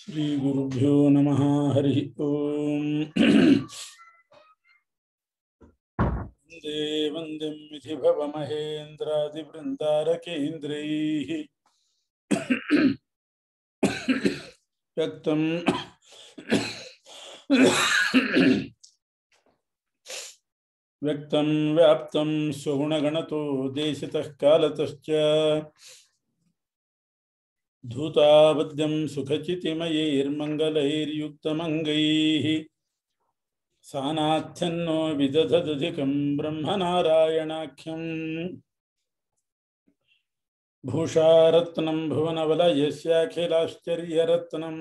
श्री श्रीगुरुभ्यो नमः हरिः ॐ वन्दे वन्दं विधि भवमहेन्द्रादिवृन्दारकेन्द्रैः व्यक्तं व्यक्तं व्याप्तं स्वगुणगणतो देशितः कालतश्च धूताबद्धं सुखचितिमयैर्मङ्गलैर्युक्तमङ्गैः सानाथ्यन्नो विदधदधिकं ब्रह्मनारायणाख्यं भूषारत्नं भुवनवलयस्याखिलाश्चर्यरत्नं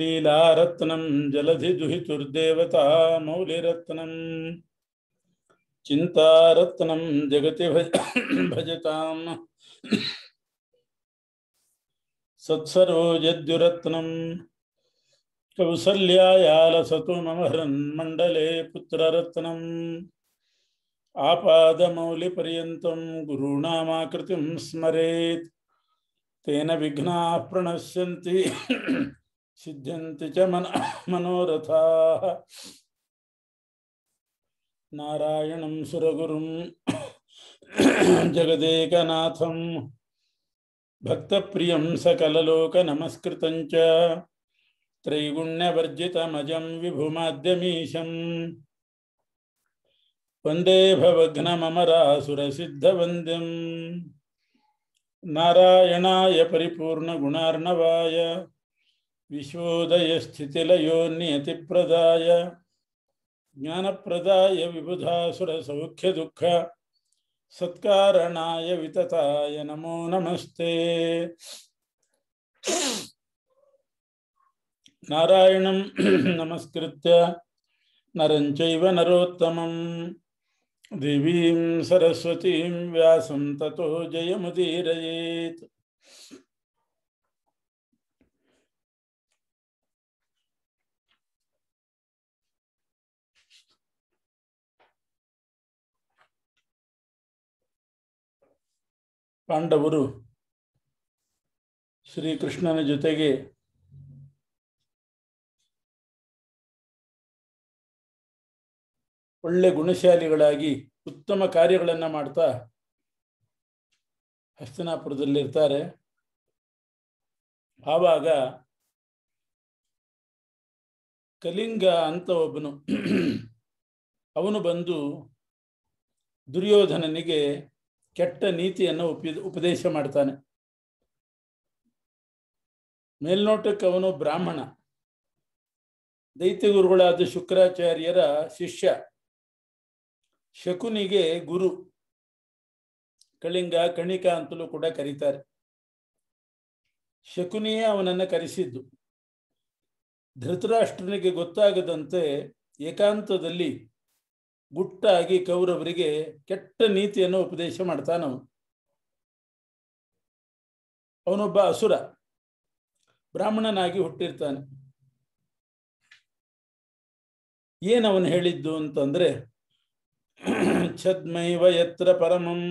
लीलारत्नं जलधिदुहितुर्देवता मौलिरत्नं चिन्तारत्नं जगति भज भजताम् सत्सरोजद्युरत्नम् कौसल्यायालसतु मम पुत्ररत्न पुत्ररत्नम् आपादमौलिपर्यन्तं स्मरे तेन विघ्ना प्रणश्य सिद्ध्य च मन मनोरथाः नारायणं सुरगुरुं जगदेकनाथम् भक्त भक्तप्रियं सकललोकनमस्कृतं च त्रैगुण्यवर्जितमजं विभुमाद्यमीशम् वन्दे भवघ्नममरासुरसिद्धवन्द्यं नारायणाय परिपूर्णगुणार्णवाय विश्वोदयस्थितिलयो नियतिप्रदाय ज्ञानप्रदाय विबुधासुरसौख्यदुःख सत्कारणाय वितताय नमो नमस्ते नारायणं नमस्कृत्य नरं चैव नरोत्तमं देवीं सरस्वतीं व्यासं ततो जयमुदीरयेत् ಪಾಂಡವರು ಶ್ರೀಕೃಷ್ಣನ ಜೊತೆಗೆ ಒಳ್ಳೆ ಗುಣಶಾಲಿಗಳಾಗಿ ಉತ್ತಮ ಕಾರ್ಯಗಳನ್ನು ಮಾಡ್ತಾ ಹಸ್ತನಾಪುರದಲ್ಲಿರ್ತಾರೆ ಆವಾಗ ಕಲಿಂಗ ಅಂತ ಒಬ್ಬನು ಅವನು ಬಂದು ದುರ್ಯೋಧನನಿಗೆ ಕೆಟ್ಟ ನೀತಿಯನ್ನು ಉಪ ಉಪದೇಶ ಮಾಡ್ತಾನೆ ಮೇಲ್ನೋಟಕ್ಕೆ ಅವನು ಬ್ರಾಹ್ಮಣ ದೈತ್ಯ ಗುರುಗಳಾದ ಶುಕ್ರಾಚಾರ್ಯರ ಶಿಷ್ಯ ಶಕುನಿಗೆ ಗುರು ಕಳಿಂಗ ಕಣಿಕ ಅಂತಲೂ ಕೂಡ ಕರೀತಾರೆ ಶಕುನಿಯೇ ಅವನನ್ನು ಕರೆಸಿದ್ದು ಧೃತರಾಷ್ಟ್ರನಿಗೆ ಗೊತ್ತಾಗದಂತೆ ಏಕಾಂತದಲ್ಲಿ ಗುಟ್ಟಾಗಿ ಕೌರವರಿಗೆ ಕೆಟ್ಟ ನೀತಿಯನ್ನು ಉಪದೇಶ ಮಾಡ್ತಾನ ಅವನೊಬ್ಬ ಅಸುರ ಬ್ರಾಹ್ಮಣನಾಗಿ ಹುಟ್ಟಿರ್ತಾನೆ ಏನವನು ಹೇಳಿದ್ದು ಅಂತಂದ್ರೆ ಛದ್ಮೈವ ಯತ್ರ ಪರಮಂ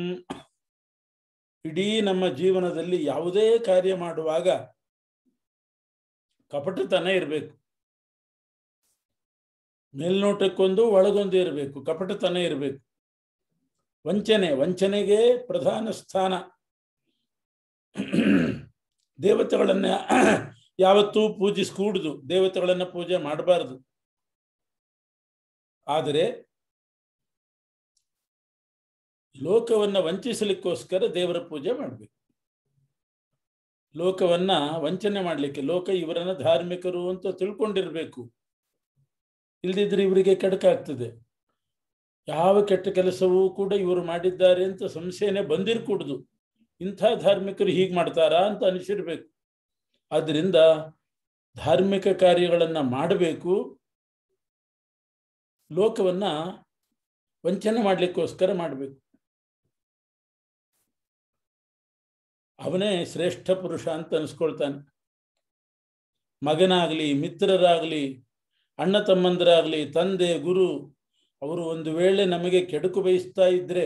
ಇಡೀ ನಮ್ಮ ಜೀವನದಲ್ಲಿ ಯಾವುದೇ ಕಾರ್ಯ ಮಾಡುವಾಗ ಕಪಟತನ ಇರಬೇಕು ಮೇಲ್ನೋಟಕ್ಕೊಂದು ಒಳಗೊಂದು ಇರಬೇಕು ಕಪಟತನ ಇರಬೇಕು ವಂಚನೆ ವಂಚನೆಗೆ ಪ್ರಧಾನ ಸ್ಥಾನ ದೇವತೆಗಳನ್ನ ಯಾವತ್ತೂ ಪೂಜಿಸ್ಕೂಡ್ದು ದೇವತೆಗಳನ್ನ ಪೂಜೆ ಮಾಡಬಾರ್ದು ಆದರೆ ಲೋಕವನ್ನ ವಂಚಿಸಲಿಕ್ಕೋಸ್ಕರ ದೇವರ ಪೂಜೆ ಮಾಡಬೇಕು ಲೋಕವನ್ನ ವಂಚನೆ ಮಾಡಲಿಕ್ಕೆ ಲೋಕ ಇವರನ್ನ ಧಾರ್ಮಿಕರು ಅಂತ ತಿಳ್ಕೊಂಡಿರಬೇಕು ಇಲ್ದಿದ್ರೆ ಇವರಿಗೆ ಕೆಡಕಾಗ್ತದೆ ಯಾವ ಕೆಟ್ಟ ಕೆಲಸವೂ ಕೂಡ ಇವರು ಮಾಡಿದ್ದಾರೆ ಅಂತ ಸಂಶಯನೇ ಬಂದಿರಕೂಡ್ದು ಇಂಥ ಧಾರ್ಮಿಕರು ಹೀಗೆ ಮಾಡ್ತಾರಾ ಅಂತ ಅನಿಸಿರ್ಬೇಕು ಆದ್ದರಿಂದ ಧಾರ್ಮಿಕ ಕಾರ್ಯಗಳನ್ನು ಮಾಡಬೇಕು ಲೋಕವನ್ನು ವಂಚನೆ ಮಾಡಲಿಕ್ಕೋಸ್ಕರ ಮಾಡಬೇಕು ಅವನೇ ಶ್ರೇಷ್ಠ ಪುರುಷ ಅಂತ ಅನಿಸ್ಕೊಳ್ತಾನೆ ಮಗನಾಗಲಿ ಮಿತ್ರರಾಗಲಿ ಅಣ್ಣ ತಮ್ಮಂದರಾಗಲಿ ತಂದೆ ಗುರು ಅವರು ಒಂದು ವೇಳೆ ನಮಗೆ ಕೆಡುಕು ಬಯಸ್ತಾ ಇದ್ರೆ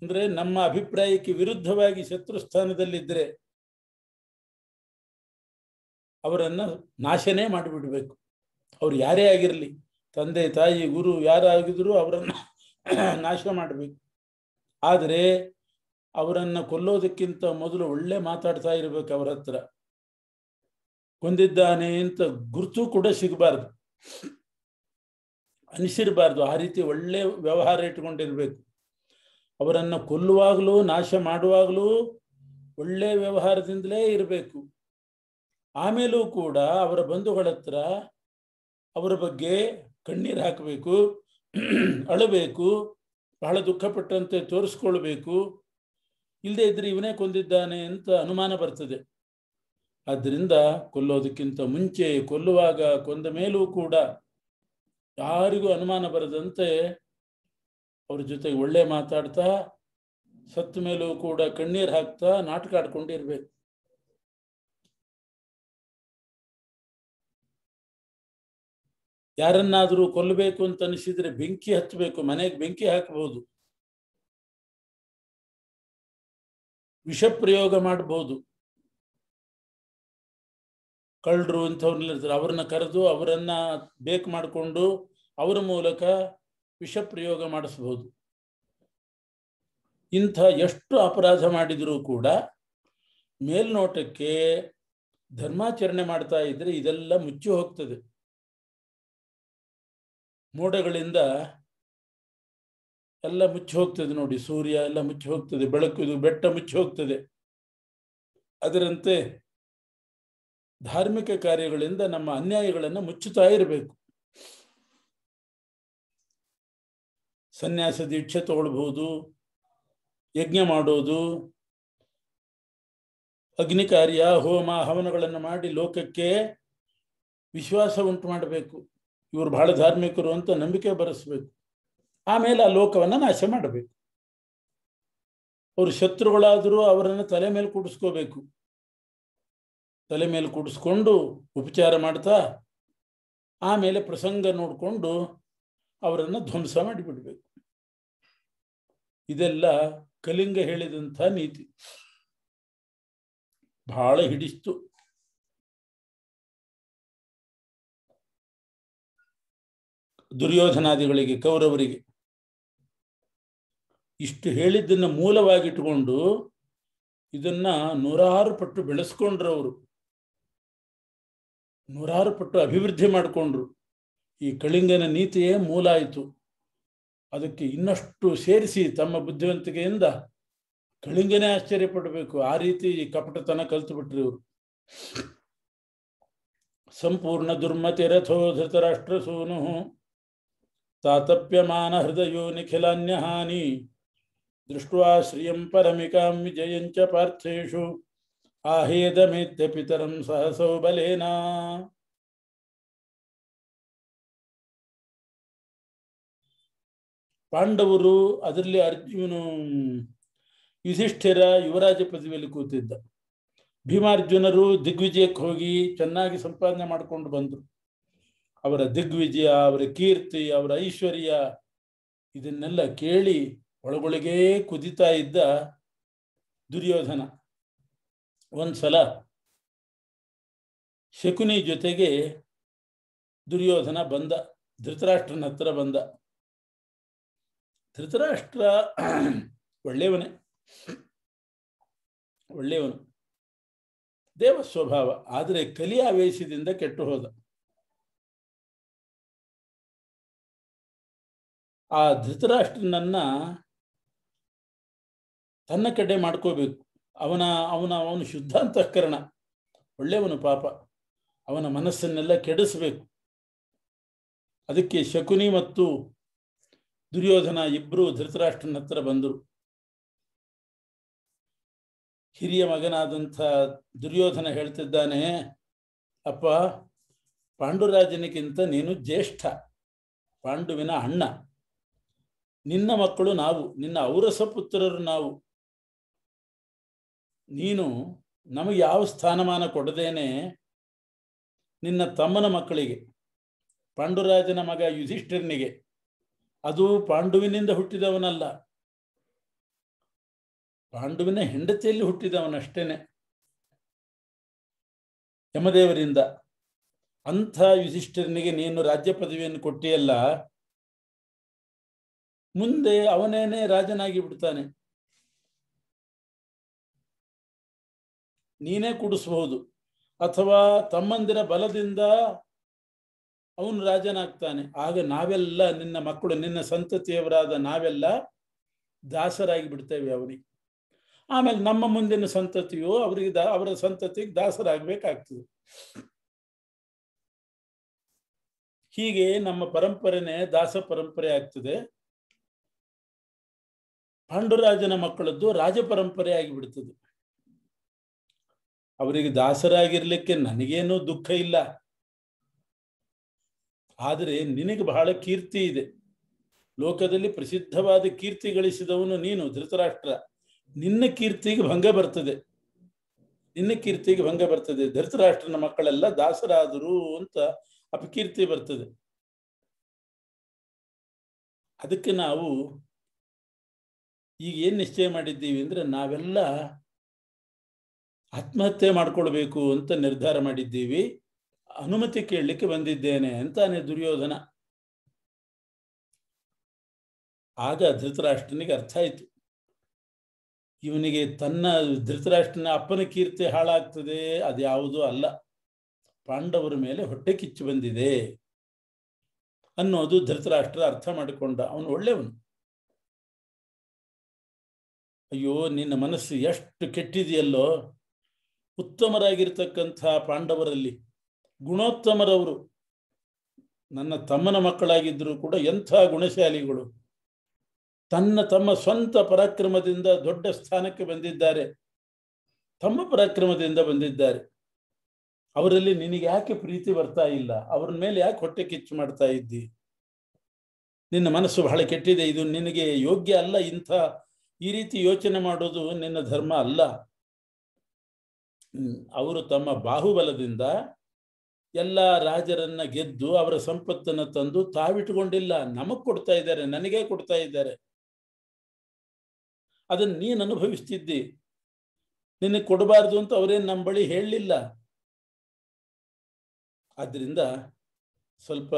ಅಂದರೆ ನಮ್ಮ ಅಭಿಪ್ರಾಯಕ್ಕೆ ವಿರುದ್ಧವಾಗಿ ಶತ್ರು ಸ್ಥಾನದಲ್ಲಿದ್ದರೆ ಅವರನ್ನು ನಾಶನೇ ಮಾಡಿಬಿಡಬೇಕು ಅವ್ರು ಯಾರೇ ಆಗಿರಲಿ ತಂದೆ ತಾಯಿ ಗುರು ಯಾರಾಗಿದ್ರು ಅವರನ್ನು ನಾಶ ಮಾಡಬೇಕು ಆದರೆ ಅವರನ್ನು ಕೊಲ್ಲೋದಕ್ಕಿಂತ ಮೊದಲು ಒಳ್ಳೆ ಮಾತಾಡ್ತಾ ಇರಬೇಕು ಅವರ ಹತ್ರ ಕೊಂದಿದ್ದಾನೆ ಅಂತ ಗುರುತು ಕೂಡ ಸಿಗಬಾರ್ದು ಅನಿಸಿರಬಾರ್ದು ಆ ರೀತಿ ಒಳ್ಳೆ ವ್ಯವಹಾರ ಇಟ್ಕೊಂಡಿರ್ಬೇಕು ಅವರನ್ನು ಕೊಲ್ಲುವಾಗಲೂ ನಾಶ ಮಾಡುವಾಗಲೂ ಒಳ್ಳೆ ವ್ಯವಹಾರದಿಂದಲೇ ಇರಬೇಕು ಆಮೇಲೂ ಕೂಡ ಅವರ ಬಂಧುಗಳ ಹತ್ರ ಅವರ ಬಗ್ಗೆ ಕಣ್ಣೀರು ಹಾಕಬೇಕು ಅಳಬೇಕು ಬಹಳ ದುಃಖಪಟ್ಟಂತೆ ತೋರಿಸ್ಕೊಳ್ಬೇಕು ಇಲ್ಲದೆ ಇದ್ರೆ ಇವನೇ ಕೊಂದಿದ್ದಾನೆ ಅಂತ ಅನುಮಾನ ಬರ್ತದೆ ಆದ್ದರಿಂದ ಕೊಲ್ಲೋದಕ್ಕಿಂತ ಮುಂಚೆ ಕೊಲ್ಲುವಾಗ ಕೊಂದ ಮೇಲೂ ಕೂಡ ಯಾರಿಗೂ ಅನುಮಾನ ಬರದಂತೆ ಅವ್ರ ಜೊತೆ ಒಳ್ಳೆ ಮಾತಾಡ್ತಾ ಸತ್ತ ಮೇಲೂ ಕೂಡ ಕಣ್ಣೀರು ಹಾಕ್ತಾ ನಾಟಕ ಆಡ್ಕೊಂಡಿರ್ಬೇಕು ಯಾರನ್ನಾದರೂ ಕೊಲ್ಲಬೇಕು ಅಂತ ಅನಿಸಿದ್ರೆ ಬೆಂಕಿ ಹತ್ತಬೇಕು ಮನೆಗೆ ಬೆಂಕಿ ಹಾಕಬಹುದು ವಿಷ ಪ್ರಯೋಗ ಮಾಡಬಹುದು ಕಳ್ಳರು ಇಂಥವ್ರನ್ನೆಲ್ಲ ಇರ್ತಾರೆ ಅವ್ರನ್ನ ಕರೆದು ಅವರನ್ನ ಬೇಕು ಮಾಡಿಕೊಂಡು ಅವರ ಮೂಲಕ ವಿಷ ಪ್ರಯೋಗ ಮಾಡಿಸಬಹುದು ಇಂಥ ಎಷ್ಟು ಅಪರಾಧ ಮಾಡಿದರೂ ಕೂಡ ಮೇಲ್ನೋಟಕ್ಕೆ ಧರ್ಮಾಚರಣೆ ಮಾಡ್ತಾ ಇದ್ರೆ ಇದೆಲ್ಲ ಮುಚ್ಚಿ ಹೋಗ್ತದೆ ಮೋಡಗಳಿಂದ ಎಲ್ಲ ಮುಚ್ಚಿ ಹೋಗ್ತದೆ ನೋಡಿ ಸೂರ್ಯ ಎಲ್ಲ ಮುಚ್ಚಿ ಹೋಗ್ತದೆ ಬೆಳಕು ಬೆಟ್ಟ ಮುಚ್ಚಿ ಹೋಗ್ತದೆ ಅದರಂತೆ ಧಾರ್ಮಿಕ ಕಾರ್ಯಗಳಿಂದ ನಮ್ಮ ಅನ್ಯಾಯಗಳನ್ನು ಮುಚ್ಚುತ್ತಾ ಇರಬೇಕು ಸನ್ಯಾಸ ದೀಕ್ಷೆ ತಗೊಳ್ಬಹುದು ಯಜ್ಞ ಮಾಡೋದು ಅಗ್ನಿ ಕಾರ್ಯ ಹೋಮ ಹವನಗಳನ್ನು ಮಾಡಿ ಲೋಕಕ್ಕೆ ವಿಶ್ವಾಸ ಉಂಟು ಮಾಡಬೇಕು ಇವರು ಬಹಳ ಧಾರ್ಮಿಕರು ಅಂತ ನಂಬಿಕೆ ಬರೆಸಬೇಕು ಆಮೇಲೆ ಆ ಲೋಕವನ್ನು ನಾಶ ಮಾಡಬೇಕು ಅವರು ಶತ್ರುಗಳಾದರೂ ಅವರನ್ನು ತಲೆ ಮೇಲೆ ಕೂಡಿಸ್ಕೋಬೇಕು ತಲೆ ಮೇಲೆ ಕುಡಿಸ್ಕೊಂಡು ಉಪಚಾರ ಮಾಡ್ತಾ ಆಮೇಲೆ ಪ್ರಸಂಗ ನೋಡಿಕೊಂಡು ಅವರನ್ನು ಧ್ವಂಸ ಮಾಡಿಬಿಡ್ಬೇಕು ಇದೆಲ್ಲ ಕಲಿಂಗ ಹೇಳಿದಂಥ ನೀತಿ ಬಹಳ ಹಿಡಿಸ್ತು ದುರ್ಯೋಧನಾದಿಗಳಿಗೆ ಕೌರವರಿಗೆ ಇಷ್ಟು ಹೇಳಿದ್ದನ್ನು ಮೂಲವಾಗಿಟ್ಟುಕೊಂಡು ಇದನ್ನ ನೂರಾರು ಪಟ್ಟು ಬೆಳೆಸ್ಕೊಂಡ್ರವರು ನೂರಾರು ಪಟ್ಟು ಅಭಿವೃದ್ಧಿ ಮಾಡಿಕೊಂಡ್ರು ಈ ಕಳಿಂಗನ ನೀತಿಯೇ ಮೂಲ ಆಯಿತು ಅದಕ್ಕೆ ಇನ್ನಷ್ಟು ಸೇರಿಸಿ ತಮ್ಮ ಬುದ್ಧಿವಂತಿಕೆಯಿಂದ ಕಳಿಂಗನೇ ಆಶ್ಚರ್ಯಪಡಬೇಕು ಆ ರೀತಿ ಈ ಕಪಟತನ ಕಲ್ತು ಬಿಟ್ರಿ ಇವರು ಸಂಪೂರ್ಣ ದುರ್ಮತಿ ರಥೋ ಧೃತರಾಷ್ಟ್ರ ಸೂನು ತಾತಪ್ಯಮಾನ ಹೃದಯೋ ನಿಖಿಲಾನ್ಯ ಹಾನಿ ದೃಷ್ಟ ಶ್ರಿಯಂ ಪರಮಿಕಾಂ ವಿಜಯಂಚ ಪಾರ್ಥೇಶು ಪಿತರಂ ಸಹಸೋ ಬಲೇನಾ ಪಾಂಡವರು ಅದರಲ್ಲಿ ಅರ್ಜುನು ಯುಧಿಷ್ಠಿರ ಯುವರಾಜ ಪದವಿಯಲ್ಲಿ ಕೂತಿದ್ದ ಭೀಮಾರ್ಜುನರು ದಿಗ್ವಿಜಯಕ್ಕೆ ಹೋಗಿ ಚೆನ್ನಾಗಿ ಸಂಪಾದನೆ ಮಾಡಿಕೊಂಡು ಬಂದರು ಅವರ ದಿಗ್ವಿಜಯ ಅವರ ಕೀರ್ತಿ ಅವರ ಐಶ್ವರ್ಯ ಇದನ್ನೆಲ್ಲ ಕೇಳಿ ಒಳಗೊಳಗೇ ಕುದಿತಾ ಇದ್ದ ದುರ್ಯೋಧನ ಒಂದ್ಸಲ ಶಕುನಿ ಜೊತೆಗೆ ದುರ್ಯೋಧನ ಬಂದ ಧೃತರಾಷ್ಟ್ರನ ಹತ್ರ ಬಂದ ಧೃತರಾಷ್ಟ್ರ ಒಳ್ಳೆಯವನೇ ಒಳ್ಳೆಯವನು ದೇವ ಸ್ವಭಾವ ಆದರೆ ಕಲಿಯಾವೇಶದಿಂದ ಆವೇಶದಿಂದ ಕೆಟ್ಟು ಹೋದ ಆ ಧೃತರಾಷ್ಟ್ರನನ್ನ ತನ್ನ ಕಡೆ ಮಾಡ್ಕೋಬೇಕು ಅವನ ಅವನ ಅವನು ಶುದ್ಧಾಂತಃಕರಣ ಒಳ್ಳೆಯವನು ಪಾಪ ಅವನ ಮನಸ್ಸನ್ನೆಲ್ಲ ಕೆಡಿಸಬೇಕು ಅದಕ್ಕೆ ಶಕುನಿ ಮತ್ತು ದುರ್ಯೋಧನ ಇಬ್ಬರು ಧೃತರಾಷ್ಟ್ರನ ಹತ್ರ ಬಂದರು ಹಿರಿಯ ಮಗನಾದಂಥ ದುರ್ಯೋಧನ ಹೇಳ್ತಿದ್ದಾನೆ ಅಪ್ಪ ಪಾಂಡುರಾಜನಿಗಿಂತ ನೀನು ಜ್ಯೇಷ್ಠ ಪಾಂಡುವಿನ ಅಣ್ಣ ನಿನ್ನ ಮಕ್ಕಳು ನಾವು ನಿನ್ನ ಔರಸ ಪುತ್ರರು ನಾವು ನೀನು ನಮಗೆ ಯಾವ ಸ್ಥಾನಮಾನ ಕೊಡದೇನೆ ನಿನ್ನ ತಮ್ಮನ ಮಕ್ಕಳಿಗೆ ಪಾಂಡುರಾಜನ ಮಗ ಯುಧಿಷ್ಠಿರನಿಗೆ ಅದು ಪಾಂಡುವಿನಿಂದ ಹುಟ್ಟಿದವನಲ್ಲ ಪಾಂಡುವಿನ ಹೆಂಡತಿಯಲ್ಲಿ ಹುಟ್ಟಿದವನಷ್ಟೇನೆ ಯಮದೇವರಿಂದ ಅಂಥ ಯುಧಿಷ್ಠಿರನಿಗೆ ನೀನು ರಾಜ್ಯ ಪದವಿಯನ್ನು ಕೊಟ್ಟಿಯಲ್ಲ ಮುಂದೆ ಅವನೇನೆ ರಾಜನಾಗಿ ಬಿಡ್ತಾನೆ ನೀನೇ ಕುಡಿಸಬಹುದು ಅಥವಾ ತಮ್ಮಂದಿರ ಬಲದಿಂದ ಅವನು ರಾಜನಾಗ್ತಾನೆ ಆಗ ನಾವೆಲ್ಲ ನಿನ್ನ ಮಕ್ಕಳು ನಿನ್ನ ಸಂತತಿಯವರಾದ ನಾವೆಲ್ಲ ದಾಸರಾಗಿ ಬಿಡ್ತೇವೆ ಅವನಿಗೆ ಆಮೇಲೆ ನಮ್ಮ ಮುಂದಿನ ಸಂತತಿಯು ಅವರಿಗೆ ದಾ ಅವರ ಸಂತತಿಗೆ ದಾಸರಾಗಬೇಕಾಗ್ತದೆ ಹೀಗೆ ನಮ್ಮ ಪರಂಪರೆನೇ ದಾಸ ಪರಂಪರೆ ಆಗ್ತದೆ ಪಾಂಡುರಾಜನ ಮಕ್ಕಳದ್ದು ರಾಜ ಪರಂಪರೆ ಆಗಿಬಿಡ್ತದೆ ಅವರಿಗೆ ದಾಸರಾಗಿರ್ಲಿಕ್ಕೆ ನನಗೇನು ದುಃಖ ಇಲ್ಲ ಆದರೆ ನಿನಗೆ ಬಹಳ ಕೀರ್ತಿ ಇದೆ ಲೋಕದಲ್ಲಿ ಪ್ರಸಿದ್ಧವಾದ ಕೀರ್ತಿ ಗಳಿಸಿದವನು ನೀನು ಧೃತರಾಷ್ಟ್ರ ನಿನ್ನ ಕೀರ್ತಿಗೆ ಭಂಗ ಬರ್ತದೆ ನಿನ್ನ ಕೀರ್ತಿಗೆ ಭಂಗ ಬರ್ತದೆ ಧೃತರಾಷ್ಟ್ರನ ಮಕ್ಕಳೆಲ್ಲ ದಾಸರಾದರು ಅಂತ ಅಪಕೀರ್ತಿ ಬರ್ತದೆ ಅದಕ್ಕೆ ನಾವು ಈಗ ಏನ್ ನಿಶ್ಚಯ ಮಾಡಿದ್ದೀವಿ ಅಂದ್ರೆ ನಾವೆಲ್ಲ ಆತ್ಮಹತ್ಯೆ ಮಾಡ್ಕೊಳ್ಬೇಕು ಅಂತ ನಿರ್ಧಾರ ಮಾಡಿದ್ದೀವಿ ಅನುಮತಿ ಕೇಳಲಿಕ್ಕೆ ಬಂದಿದ್ದೇನೆ ಅಂತಾನೆ ದುರ್ಯೋಧನ ಆಗ ಧೃತರಾಷ್ಟ್ರನಿಗೆ ಅರ್ಥ ಆಯ್ತು ಇವನಿಗೆ ತನ್ನ ಧೃತರಾಷ್ಟ್ರನ ಅಪ್ಪನ ಕೀರ್ತಿ ಹಾಳಾಗ್ತದೆ ಅದ್ಯಾವುದೂ ಅಲ್ಲ ಪಾಂಡವರ ಮೇಲೆ ಹೊಟ್ಟೆ ಕಿಚ್ಚು ಬಂದಿದೆ ಅನ್ನೋದು ಧೃತರಾಷ್ಟ್ರ ಅರ್ಥ ಮಾಡಿಕೊಂಡ ಅವನು ಒಳ್ಳೆಯವನು ಅಯ್ಯೋ ನಿನ್ನ ಮನಸ್ಸು ಎಷ್ಟು ಕೆಟ್ಟಿದೆಯಲ್ಲೋ ಉತ್ತಮರಾಗಿರ್ತಕ್ಕಂಥ ಪಾಂಡವರಲ್ಲಿ ಗುಣೋತ್ತಮರವರು ನನ್ನ ತಮ್ಮನ ಮಕ್ಕಳಾಗಿದ್ದರೂ ಕೂಡ ಎಂಥ ಗುಣಶಾಲಿಗಳು ತನ್ನ ತಮ್ಮ ಸ್ವಂತ ಪರಾಕ್ರಮದಿಂದ ದೊಡ್ಡ ಸ್ಥಾನಕ್ಕೆ ಬಂದಿದ್ದಾರೆ ತಮ್ಮ ಪರಾಕ್ರಮದಿಂದ ಬಂದಿದ್ದಾರೆ ಅವರಲ್ಲಿ ನಿನಗೆ ಯಾಕೆ ಪ್ರೀತಿ ಬರ್ತಾ ಇಲ್ಲ ಅವ್ರ ಮೇಲೆ ಯಾಕೆ ಹೊಟ್ಟೆ ಕಿಚ್ಚು ಮಾಡ್ತಾ ಇದ್ದಿ ನಿನ್ನ ಮನಸ್ಸು ಬಹಳ ಕೆಟ್ಟಿದೆ ಇದು ನಿನಗೆ ಯೋಗ್ಯ ಅಲ್ಲ ಇಂಥ ಈ ರೀತಿ ಯೋಚನೆ ಮಾಡೋದು ನಿನ್ನ ಧರ್ಮ ಅಲ್ಲ ಅವರು ತಮ್ಮ ಬಾಹುಬಲದಿಂದ ಎಲ್ಲ ರಾಜರನ್ನ ಗೆದ್ದು ಅವರ ಸಂಪತ್ತನ್ನು ತಂದು ತಾವಿಟ್ಟುಕೊಂಡಿಲ್ಲ ನಮಗ್ ಕೊಡ್ತಾ ಇದ್ದಾರೆ ನನಗೆ ಕೊಡ್ತಾ ಇದ್ದಾರೆ ಅದನ್ನ ನೀನ್ ಅನುಭವಿಸ್ತಿದ್ದಿ ನಿನಗೆ ಕೊಡಬಾರ್ದು ಅಂತ ಅವರೇನು ನಮ್ಮ ಬಳಿ ಹೇಳಲಿಲ್ಲ ಆದ್ರಿಂದ ಸ್ವಲ್ಪ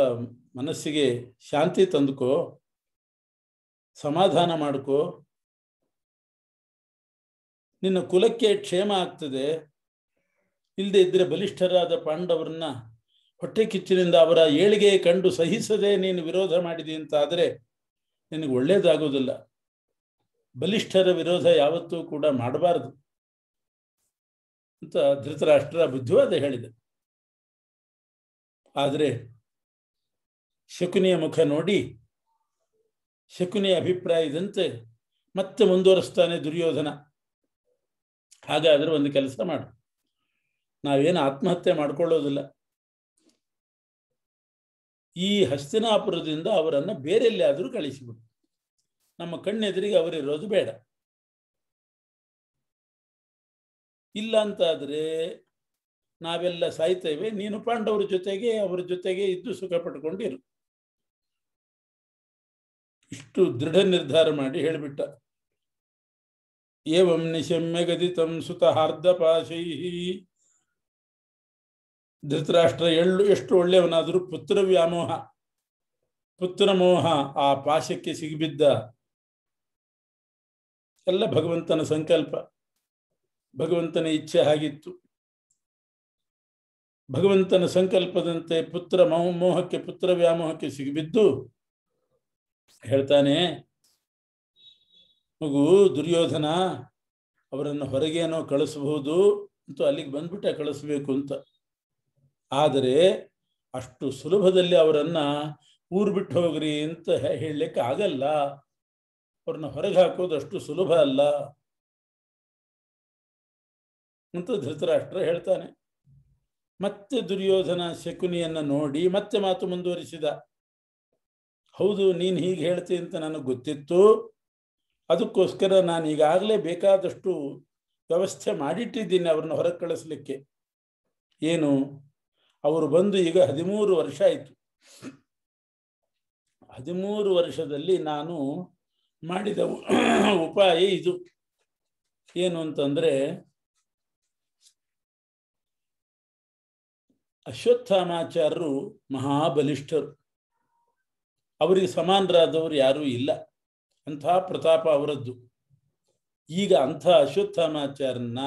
ಮನಸ್ಸಿಗೆ ಶಾಂತಿ ತಂದುಕೋ ಸಮಾಧಾನ ಮಾಡ್ಕೋ ನಿನ್ನ ಕುಲಕ್ಕೆ ಕ್ಷೇಮ ಆಗ್ತದೆ ಇಲ್ಲದೆ ಇದ್ರೆ ಬಲಿಷ್ಠರಾದ ಪಾಂಡವರನ್ನ ಹೊಟ್ಟೆ ಕಿಚ್ಚಿನಿಂದ ಅವರ ಏಳಿಗೆ ಕಂಡು ಸಹಿಸದೆ ನೀನು ವಿರೋಧ ಮಾಡಿದಿ ಅಂತ ಆದರೆ ನಿನಗೆ ಒಳ್ಳೇದಾಗೋದಿಲ್ಲ ಬಲಿಷ್ಠರ ವಿರೋಧ ಯಾವತ್ತೂ ಕೂಡ ಮಾಡಬಾರದು ಅಂತ ಧೃತರಾಷ್ಟ್ರ ಬುದ್ಧಿವಾದ ಹೇಳಿದೆ ಆದರೆ ಶಕುನಿಯ ಮುಖ ನೋಡಿ ಶಕುನಿಯ ಅಭಿಪ್ರಾಯದಂತೆ ಮತ್ತೆ ಮುಂದುವರಿಸ್ತಾನೆ ದುರ್ಯೋಧನ ಹಾಗಾದರೆ ಒಂದು ಕೆಲಸ ಮಾಡು ನಾವೇನು ಆತ್ಮಹತ್ಯೆ ಮಾಡ್ಕೊಳ್ಳೋದಿಲ್ಲ ಈ ಹಸ್ತಿನಾಪುರದಿಂದ ಅವರನ್ನು ಬೇರೆಲ್ಲಾದರೂ ಕಳಿಸಿಬಿಟ್ಟು ನಮ್ಮ ಕಣ್ಣೆದುರಿಗೆ ಅವರಿರೋದು ಬೇಡ ಇಲ್ಲ ಅಂತಾದರೆ ನಾವೆಲ್ಲ ಸಾಯ್ತೇವೆ ನೀನು ಪಾಂಡವರ ಜೊತೆಗೆ ಅವರ ಜೊತೆಗೆ ಇದ್ದು ಸುಖ ಪಟ್ಕೊಂಡಿರು ಇಷ್ಟು ದೃಢ ನಿರ್ಧಾರ ಮಾಡಿ ಹೇಳಿಬಿಟ್ಟ ಏವಂ ನಿಶಮ್ಯ ಗದಿತಂ ಸುತ ಹಾರ್ದ ಪಾಶೈ ಧೃತರಾಷ್ಟ್ರ ಎಳ್ಳು ಎಷ್ಟು ಒಳ್ಳೆಯವನಾದರೂ ಪುತ್ರ ವ್ಯಾಮೋಹ ಪುತ್ರ ಮೋಹ ಆ ಪಾಶಕ್ಕೆ ಸಿಗಿಬಿದ್ದ ಎಲ್ಲ ಭಗವಂತನ ಸಂಕಲ್ಪ ಭಗವಂತನ ಇಚ್ಛೆ ಆಗಿತ್ತು ಭಗವಂತನ ಸಂಕಲ್ಪದಂತೆ ಪುತ್ರ ಮೋಹಕ್ಕೆ ಪುತ್ರ ವ್ಯಾಮೋಹಕ್ಕೆ ಸಿಗಿಬಿದ್ದು ಹೇಳ್ತಾನೆ ಮಗು ದುರ್ಯೋಧನ ಅವರನ್ನು ಹೊರಗೇನೋ ಕಳಿಸಬಹುದು ಅಂತೂ ಅಲ್ಲಿಗೆ ಬಂದ್ಬಿಟ್ಟೆ ಕಳಿಸ್ಬೇಕು ಅಂತ ಆದರೆ ಅಷ್ಟು ಸುಲಭದಲ್ಲಿ ಅವರನ್ನು ಊರು ಬಿಟ್ಟು ಹೋಗ್ರಿ ಅಂತ ಹೇಳಲಿಕ್ಕೆ ಆಗಲ್ಲ ಅವ್ರನ್ನ ಹೊರಗೆ ಹಾಕೋದು ಅಷ್ಟು ಸುಲಭ ಅಲ್ಲ ಅಂತ ಧೃತರಾಷ್ಟ್ರ ಹೇಳ್ತಾನೆ ಮತ್ತೆ ದುರ್ಯೋಧನ ಶಕುನಿಯನ್ನ ನೋಡಿ ಮತ್ತೆ ಮಾತು ಮುಂದುವರಿಸಿದ ಹೌದು ನೀನು ಹೀಗೆ ಹೇಳ್ತೀನಿ ಅಂತ ನನಗೆ ಗೊತ್ತಿತ್ತು ಅದಕ್ಕೋಸ್ಕರ ನಾನು ಈಗಾಗಲೇ ಬೇಕಾದಷ್ಟು ವ್ಯವಸ್ಥೆ ಮಾಡಿಟ್ಟಿದ್ದೀನಿ ಅವ್ರನ್ನ ಹೊರಗೆ ಕಳಿಸ್ಲಿಕ್ಕೆ ಏನು ಅವರು ಬಂದು ಈಗ ಹದಿಮೂರು ವರ್ಷ ಆಯಿತು ಹದಿಮೂರು ವರ್ಷದಲ್ಲಿ ನಾನು ಮಾಡಿದ ಉಪಾಯ ಇದು ಏನು ಅಂತಂದ್ರೆ ಅಶ್ವತ್ಥಾಮಾಚಾರ್ಯರು ಮಹಾಬಲಿಷ್ಠರು ಅವರಿಗೆ ಸಮಾನರಾದವರು ಯಾರೂ ಇಲ್ಲ ಅಂಥ ಪ್ರತಾಪ ಅವರದ್ದು ಈಗ ಅಂಥ ಅಶ್ವತ್ಥಾಮಾಚಾರ್ಯನ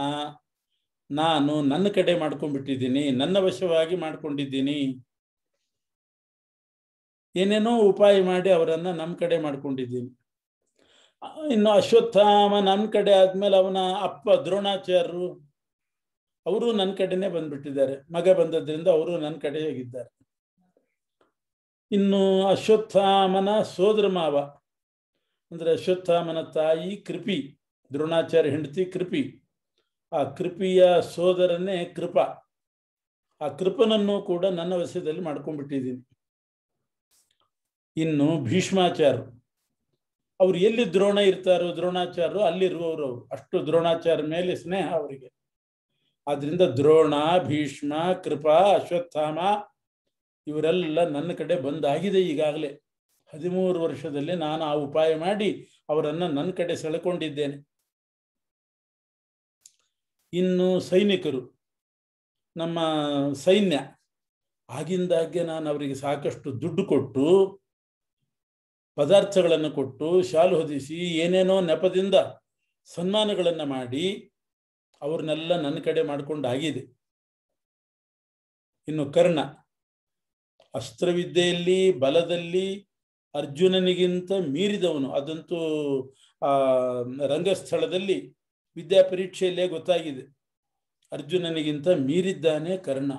ನಾನು ನನ್ನ ಕಡೆ ಮಾಡ್ಕೊಂಡ್ಬಿಟ್ಟಿದ್ದೀನಿ ನನ್ನ ವಶವಾಗಿ ಮಾಡ್ಕೊಂಡಿದ್ದೀನಿ ಏನೇನೋ ಉಪಾಯ ಮಾಡಿ ಅವರನ್ನ ನಮ್ಮ ಕಡೆ ಮಾಡ್ಕೊಂಡಿದ್ದೀನಿ ಇನ್ನು ಅಶ್ವತ್ಥಾಮ ನನ್ನ ಕಡೆ ಆದ್ಮೇಲೆ ಅವನ ಅಪ್ಪ ದ್ರೋಣಾಚಾರ್ಯರು ಅವರು ನನ್ನ ಕಡೆನೇ ಬಂದ್ಬಿಟ್ಟಿದ್ದಾರೆ ಮಗ ಬಂದದ್ರಿಂದ ಅವರು ನನ್ನ ಕಡೆ ಹೋಗಿದ್ದಾರೆ ಇನ್ನು ಅಶ್ವತ್ಥಾಮನ ಸೋದರ ಮಾವ ಅಂದ್ರೆ ಅಶ್ವತ್ಥಾಮನ ತಾಯಿ ಕೃಪಿ ದ್ರೋಣಾಚಾರ್ಯ ಹೆಂಡತಿ ಕೃಪಿ ಆ ಕೃಪಿಯ ಸೋದರನೇ ಕೃಪ ಆ ಕೃಪನನ್ನು ಕೂಡ ನನ್ನ ವಶದಲ್ಲಿ ಮಾಡ್ಕೊಂಡ್ಬಿಟ್ಟಿದ್ದೀನಿ ಇನ್ನು ಭೀಷ್ಮಾಚಾರ್ಯ ಅವ್ರು ಎಲ್ಲಿ ದ್ರೋಣ ಇರ್ತಾರೋ ದ್ರೋಣಾಚಾರ್ಯರು ಅಲ್ಲಿರುವವರು ಅವರು ಅಷ್ಟು ದ್ರೋಣಾಚಾರ ಮೇಲೆ ಸ್ನೇಹ ಅವರಿಗೆ ಆದ್ರಿಂದ ದ್ರೋಣ ಭೀಷ್ಮ ಕೃಪಾ ಅಶ್ವತ್ಥಾಮ ಇವರೆಲ್ಲ ನನ್ನ ಕಡೆ ಬಂದಾಗಿದೆ ಈಗಾಗಲೇ ಹದಿಮೂರು ವರ್ಷದಲ್ಲಿ ನಾನು ಆ ಉಪಾಯ ಮಾಡಿ ಅವರನ್ನು ನನ್ನ ಕಡೆ ಸೆಳೆಕೊಂಡಿದ್ದೇನೆ ಇನ್ನು ಸೈನಿಕರು ನಮ್ಮ ಸೈನ್ಯ ಆಗಿಂದಾಗ್ಗೆ ನಾನು ಅವರಿಗೆ ಸಾಕಷ್ಟು ದುಡ್ಡು ಕೊಟ್ಟು ಪದಾರ್ಥಗಳನ್ನು ಕೊಟ್ಟು ಶಾಲು ಹೊದಿಸಿ ಏನೇನೋ ನೆಪದಿಂದ ಸನ್ಮಾನಗಳನ್ನು ಮಾಡಿ ಅವ್ರನ್ನೆಲ್ಲ ನನ್ನ ಕಡೆ ಆಗಿದೆ ಇನ್ನು ಕರ್ಣ ಅಸ್ತ್ರವಿದ್ಯೆಯಲ್ಲಿ ಬಲದಲ್ಲಿ ಅರ್ಜುನನಿಗಿಂತ ಮೀರಿದವನು ಅದಂತೂ ಆ ರಂಗಸ್ಥಳದಲ್ಲಿ ವಿದ್ಯಾ ಪರೀಕ್ಷೆಯಲ್ಲೇ ಗೊತ್ತಾಗಿದೆ ಅರ್ಜುನನಿಗಿಂತ ಮೀರಿದ್ದಾನೆ ಕರ್ಣ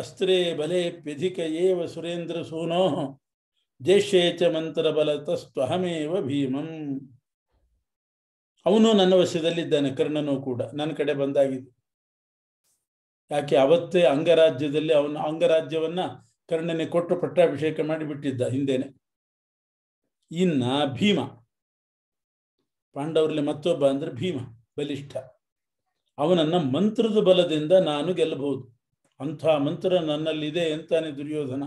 ಅಸ್ತ್ರೇ ಬಲೆ ಪ್ಯಧಿಕ ಏವ ಸುರೇಂದ್ರ ಸೂನೋ ದೇಶೇಚ ಚ ಮಂತ್ರ ಬಲ ಅಹಮೇವ ಭೀಮಂ ಅವನು ನನ್ನ ವಶದಲ್ಲಿದ್ದಾನೆ ಕರ್ಣನೂ ಕೂಡ ನನ್ನ ಕಡೆ ಬಂದಾಗಿದೆ ಯಾಕೆ ಅವತ್ತೇ ಅಂಗರಾಜ್ಯದಲ್ಲಿ ಅವನ ಅಂಗರಾಜ್ಯವನ್ನ ಕರ್ಣನೆ ಕೊಟ್ಟು ಪಟ್ಟಾಭಿಷೇಕ ಮಾಡಿಬಿಟ್ಟಿದ್ದ ಹಿಂದೇನೆ ಇನ್ನ ಭೀಮ ಪಾಂಡವರಲ್ಲಿ ಮತ್ತೊಬ್ಬ ಅಂದ್ರೆ ಭೀಮ ಬಲಿಷ್ಠ ಅವನನ್ನ ಮಂತ್ರದ ಬಲದಿಂದ ನಾನು ಗೆಲ್ಲಬಹುದು ಅಂಥ ಮಂತ್ರ ನನ್ನಲ್ಲಿದೆ ಅಂತಾನೆ ದುರ್ಯೋಧನ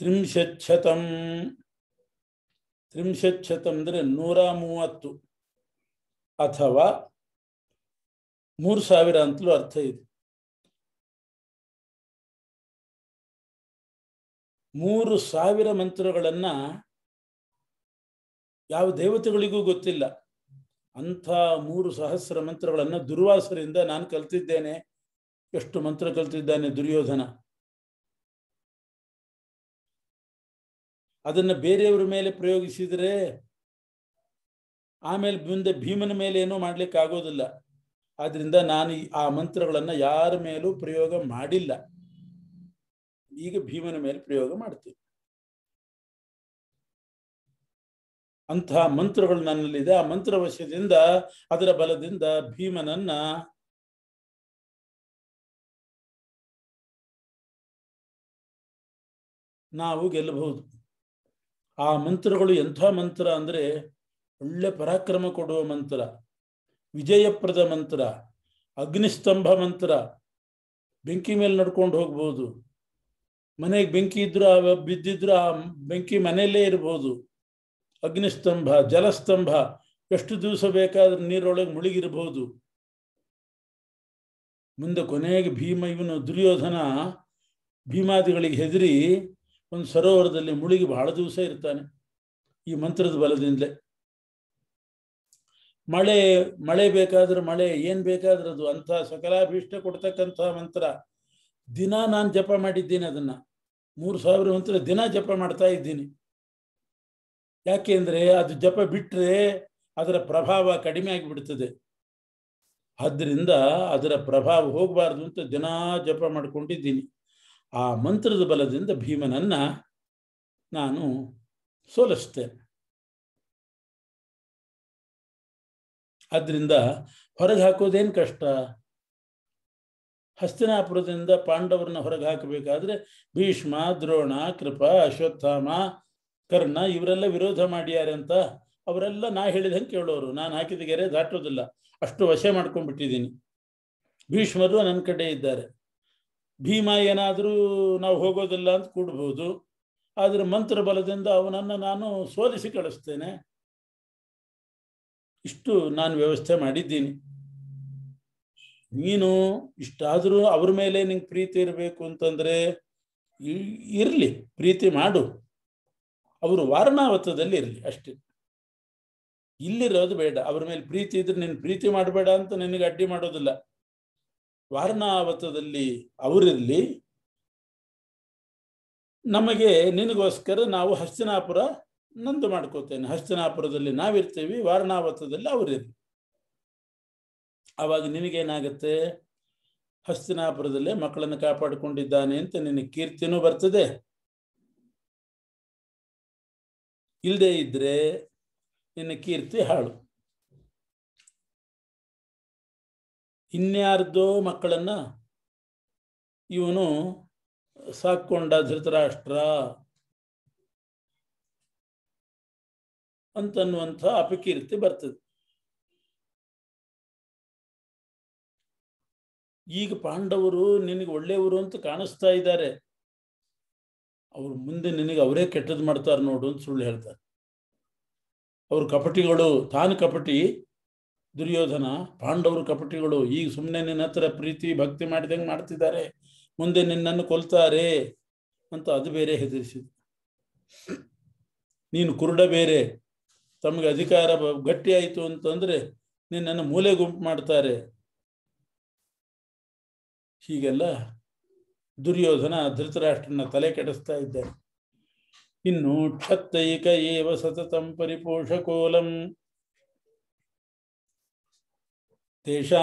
त्रिंशच्छतम् ತ್ರಿಂಶತ್ ಶತ ಅಂದರೆ ನೂರ ಮೂವತ್ತು ಅಥವಾ ಮೂರು ಸಾವಿರ ಅಂತಲೂ ಅರ್ಥ ಇದೆ ಮೂರು ಸಾವಿರ ಮಂತ್ರಗಳನ್ನು ಯಾವ ದೇವತೆಗಳಿಗೂ ಗೊತ್ತಿಲ್ಲ ಅಂಥ ಮೂರು ಸಹಸ್ರ ಮಂತ್ರಗಳನ್ನು ದುರ್ವಾಸರಿಂದ ನಾನು ಕಲ್ತಿದ್ದೇನೆ ಎಷ್ಟು ಮಂತ್ರ ಕಲ್ತಿದ್ದಾನೆ ದುರ್ಯೋಧನ ಅದನ್ನ ಬೇರೆಯವ್ರ ಮೇಲೆ ಪ್ರಯೋಗಿಸಿದರೆ ಆಮೇಲೆ ಮುಂದೆ ಭೀಮನ ಮೇಲೆ ಏನೂ ಮಾಡ್ಲಿಕ್ಕೆ ಆಗೋದಿಲ್ಲ ಆದ್ರಿಂದ ನಾನು ಆ ಮಂತ್ರಗಳನ್ನ ಯಾರ ಮೇಲೂ ಪ್ರಯೋಗ ಮಾಡಿಲ್ಲ ಈಗ ಭೀಮನ ಮೇಲೆ ಪ್ರಯೋಗ ಮಾಡ್ತೀನಿ ಅಂತಹ ಮಂತ್ರಗಳು ನನ್ನಲ್ಲಿದೆ ಆ ಮಂತ್ರವಶದಿಂದ ಅದರ ಬಲದಿಂದ ಭೀಮನನ್ನ ನಾವು ಗೆಲ್ಲಬಹುದು ಆ ಮಂತ್ರಗಳು ಎಂಥ ಮಂತ್ರ ಅಂದರೆ ಒಳ್ಳೆ ಪರಾಕ್ರಮ ಕೊಡುವ ಮಂತ್ರ ವಿಜಯಪ್ರದ ಮಂತ್ರ ಅಗ್ನಿಸ್ತಂಭ ಮಂತ್ರ ಬೆಂಕಿ ಮೇಲೆ ನಡ್ಕೊಂಡು ಹೋಗ್ಬೋದು ಮನೆಗೆ ಬೆಂಕಿ ಇದ್ರೂ ಆ ಬಿದ್ದಿದ್ರು ಆ ಬೆಂಕಿ ಮನೆಯಲ್ಲೇ ಇರ್ಬೋದು ಅಗ್ನಿಸ್ತಂಭ ಜಲಸ್ತಂಭ ಎಷ್ಟು ದಿವಸ ಬೇಕಾದ್ರೆ ನೀರೊಳಗೆ ಮುಳುಗಿರ್ಬೋದು ಮುಂದೆ ಕೊನೆಗೆ ಭೀಮ ಇವನು ದುರ್ಯೋಧನ ಭೀಮಾದಿಗಳಿಗೆ ಹೆದರಿ ಒಂದು ಸರೋವರದಲ್ಲಿ ಮುಳುಗಿ ಬಹಳ ದಿವಸ ಇರ್ತಾನೆ ಈ ಮಂತ್ರದ ಬಲದಿಂದಲೇ ಮಳೆ ಮಳೆ ಬೇಕಾದ್ರೆ ಮಳೆ ಏನು ಬೇಕಾದ್ರೆ ಅದು ಅಂಥ ಸಕಲಾಭೀಷ್ಟ ಕೊಡ್ತಕ್ಕಂಥ ಮಂತ್ರ ದಿನ ನಾನು ಜಪ ಮಾಡಿದ್ದೀನಿ ಅದನ್ನ ಮೂರು ಸಾವಿರ ಮಂತ್ರ ದಿನ ಜಪ ಮಾಡ್ತಾ ಇದ್ದೀನಿ ಯಾಕೆಂದ್ರೆ ಅದು ಜಪ ಬಿಟ್ರೆ ಅದರ ಪ್ರಭಾವ ಕಡಿಮೆ ಆಗಿಬಿಡ್ತದೆ ಆದ್ದರಿಂದ ಅದರ ಪ್ರಭಾವ ಹೋಗಬಾರ್ದು ಅಂತ ದಿನ ಜಪ ಮಾಡ್ಕೊಂಡಿದ್ದೀನಿ ಆ ಮಂತ್ರದ ಬಲದಿಂದ ಭೀಮನನ್ನ ನಾನು ಸೋಲಿಸ್ತೇನೆ ಆದ್ದರಿಂದ ಹೊರಗೆ ಹಾಕೋದೇನು ಕಷ್ಟ ಹಸ್ತಿನಾಪುರದಿಂದ ಪಾಂಡವರನ್ನ ಹೊರಗೆ ಹಾಕಬೇಕಾದ್ರೆ ಭೀಷ್ಮ ದ್ರೋಣ ಕೃಪಾ ಅಶ್ವತ್ಥಾಮ ಕರ್ಣ ಇವರೆಲ್ಲ ವಿರೋಧ ಮಾಡ್ಯಾರೆ ಅಂತ ಅವರೆಲ್ಲ ನಾ ಹೇಳಿದಂಗೆ ಕೇಳೋರು ನಾನು ಹಾಕಿದ ಗೆರೆ ದಾಟೋದಿಲ್ಲ ಅಷ್ಟು ವಶ ಮಾಡ್ಕೊಂಡ್ಬಿಟ್ಟಿದ್ದೀನಿ ಭೀಷ್ಮರು ನನ್ನ ಕಡೆ ಇದ್ದಾರೆ ಭೀಮ ಏನಾದರೂ ನಾವು ಹೋಗೋದಿಲ್ಲ ಅಂತ ಕೂಡ್ಬೋದು ಆದರೆ ಮಂತ್ರ ಬಲದಿಂದ ಅವನನ್ನು ನಾನು ಸೋಲಿಸಿ ಕಳಿಸ್ತೇನೆ ಇಷ್ಟು ನಾನು ವ್ಯವಸ್ಥೆ ಮಾಡಿದ್ದೀನಿ ನೀನು ಇಷ್ಟಾದರೂ ಅವ್ರ ಮೇಲೆ ನಿಂಗೆ ಪ್ರೀತಿ ಇರಬೇಕು ಅಂತಂದರೆ ಇರಲಿ ಪ್ರೀತಿ ಮಾಡು ಅವರು ವಾರಣಾವತದಲ್ಲಿ ಇರಲಿ ಅಷ್ಟೇ ಇಲ್ಲಿರೋದು ಬೇಡ ಅವ್ರ ಮೇಲೆ ಪ್ರೀತಿ ಇದ್ರೆ ನೀನು ಪ್ರೀತಿ ಮಾಡಬೇಡ ಅಂತ ನಿನಗೆ ಅಡ್ಡಿ ಮಾಡೋದಿಲ್ಲ ವಾರಣಾವತದಲ್ಲಿ ಅವರಿರಲಿ ನಮಗೆ ನಿನಗೋಸ್ಕರ ನಾವು ಹಸ್ತಿನಾಪುರ ನಂದು ಮಾಡ್ಕೋತೇನೆ ಹಸ್ತಿನಾಪುರದಲ್ಲಿ ನಾವಿರ್ತೀವಿ ವಾರಣಾವತದಲ್ಲಿ ಅವರಿರಲಿ ಅವಾಗ ನಿನಗೇನಾಗುತ್ತೆ ಹಸ್ತಿನಾಪುರದಲ್ಲೇ ಮಕ್ಕಳನ್ನು ಕಾಪಾಡಿಕೊಂಡಿದ್ದಾನೆ ಅಂತ ನಿನಗೆ ಕೀರ್ತಿನೂ ಬರ್ತದೆ ಇಲ್ಲದೆ ಇದ್ರೆ ನಿನ್ನ ಕೀರ್ತಿ ಹಾಳು ಇನ್ಯಾರ್ದೋ ಮಕ್ಕಳನ್ನ ಇವನು ಸಾಕೊಂಡ ಧೃತರಾಷ್ಟ್ರ ಅಂತನ್ನುವಂಥ ಅಪಕೀರ್ತಿ ಬರ್ತದೆ ಈಗ ಪಾಂಡವರು ನಿನಗೆ ಒಳ್ಳೆಯವರು ಅಂತ ಕಾಣಿಸ್ತಾ ಇದ್ದಾರೆ ಅವ್ರ ಮುಂದೆ ನಿನಗೆ ಅವರೇ ಕೆಟ್ಟದ್ ಮಾಡ್ತಾರೆ ನೋಡು ಅಂತ ಸುಳ್ಳು ಹೇಳ್ತಾರೆ ಅವ್ರ ಕಪಟಿಗಳು ತಾನು ಕಪಟಿ ದುರ್ಯೋಧನ ಪಾಂಡವರು ಕಪಟಿಗಳು ಈಗ ಸುಮ್ಮನೆ ನಿನ್ನ ಹತ್ರ ಪ್ರೀತಿ ಭಕ್ತಿ ಮಾಡಿದಂಗೆ ಮಾಡ್ತಿದ್ದಾರೆ ಮುಂದೆ ನಿನ್ನನ್ನು ಕೊಲ್ತಾರೆ ಅಂತ ಅದು ಬೇರೆ ಹೆದರಿಸಿದ ನೀನು ಕುರುಡ ಬೇರೆ ತಮಗೆ ಅಧಿಕಾರ ಗಟ್ಟಿಯಾಯಿತು ಅಂತಂದ್ರೆ ನಿನ್ನನ್ನು ಮೂಲೆ ಗುಂಪು ಮಾಡ್ತಾರೆ ಹೀಗೆಲ್ಲ ದುರ್ಯೋಧನ ಧೃತರಾಷ್ಟ್ರನ ತಲೆ ಕೆಡಿಸ್ತಾ ಇದ್ದಾರೆ ಇನ್ನು ಕ್ಷತ್ತೈಕ ಏವ ಸತತಂ ಕೋಲಂ ತೇಷಾ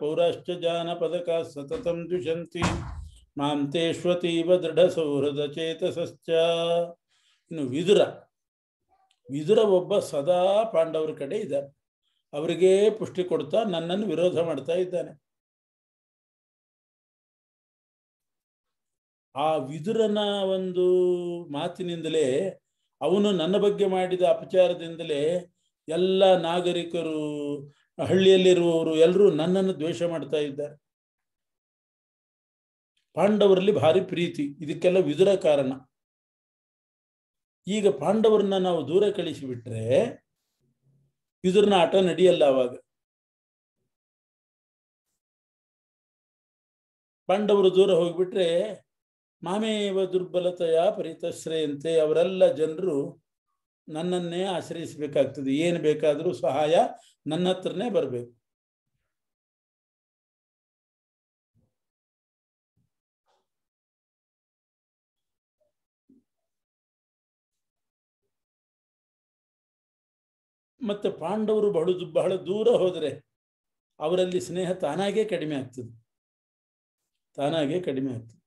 ಪೌರಶ್ಚ ಜಾನಪದ सततं द्विषन्ति ಮಾಂ ದೃಢ ಸೌಹೃದ ಚೇತಸಶ್ಚ ಇನ್ನು ವಿದುರ ವಿದುರ ಒಬ್ಬ ಸದಾ ಪಾಂಡವರ ಕಡೆ ಇದ್ದಾನೆ ಅವರಿಗೆ ಪುಷ್ಟಿ ಕೊಡ್ತಾ ನನ್ನನ್ನು ವಿರೋಧ ಮಾಡ್ತಾ ಇದ್ದಾನೆ ಆ ವಿದುರನ ಒಂದು ಮಾತಿನಿಂದಲೇ ಅವನು ನನ್ನ ಬಗ್ಗೆ ಮಾಡಿದ ಅಪಚಾರದಿಂದಲೇ ಎಲ್ಲ ನಾಗರಿಕರು ಹಳ್ಳಿಯಲ್ಲಿರುವವರು ಎಲ್ಲರೂ ನನ್ನನ್ನು ದ್ವೇಷ ಮಾಡ್ತಾ ಇದ್ದಾರೆ ಪಾಂಡವರಲ್ಲಿ ಭಾರಿ ಪ್ರೀತಿ ಇದಕ್ಕೆಲ್ಲ ವಿದುರ ಕಾರಣ ಈಗ ಪಾಂಡವರನ್ನ ನಾವು ದೂರ ಕಳಿಸಿಬಿಟ್ರೆ ವಿದುರನ ಆಟ ನಡೆಯಲ್ಲ ಅವಾಗ ಪಾಂಡವರು ದೂರ ಹೋಗ್ಬಿಟ್ರೆ ಮಾಮೇವ ದುರ್ಬಲತೆಯ ಪರಿತಶ್ರಯಂತೆ ಅವರೆಲ್ಲ ಜನರು ನನ್ನನ್ನೇ ಆಶ್ರಯಿಸಬೇಕಾಗ್ತದೆ ಏನು ಬೇಕಾದರೂ ಸಹಾಯ ನನ್ನ ಹತ್ರನೇ ಬರಬೇಕು ಮತ್ತೆ ಪಾಂಡವರು ಬಹಳ ಬಹಳ ದೂರ ಹೋದರೆ ಅವರಲ್ಲಿ ಸ್ನೇಹ ತಾನಾಗೇ ಕಡಿಮೆ ಆಗ್ತದೆ ತಾನಾಗೇ ಕಡಿಮೆ ಆಗ್ತದೆ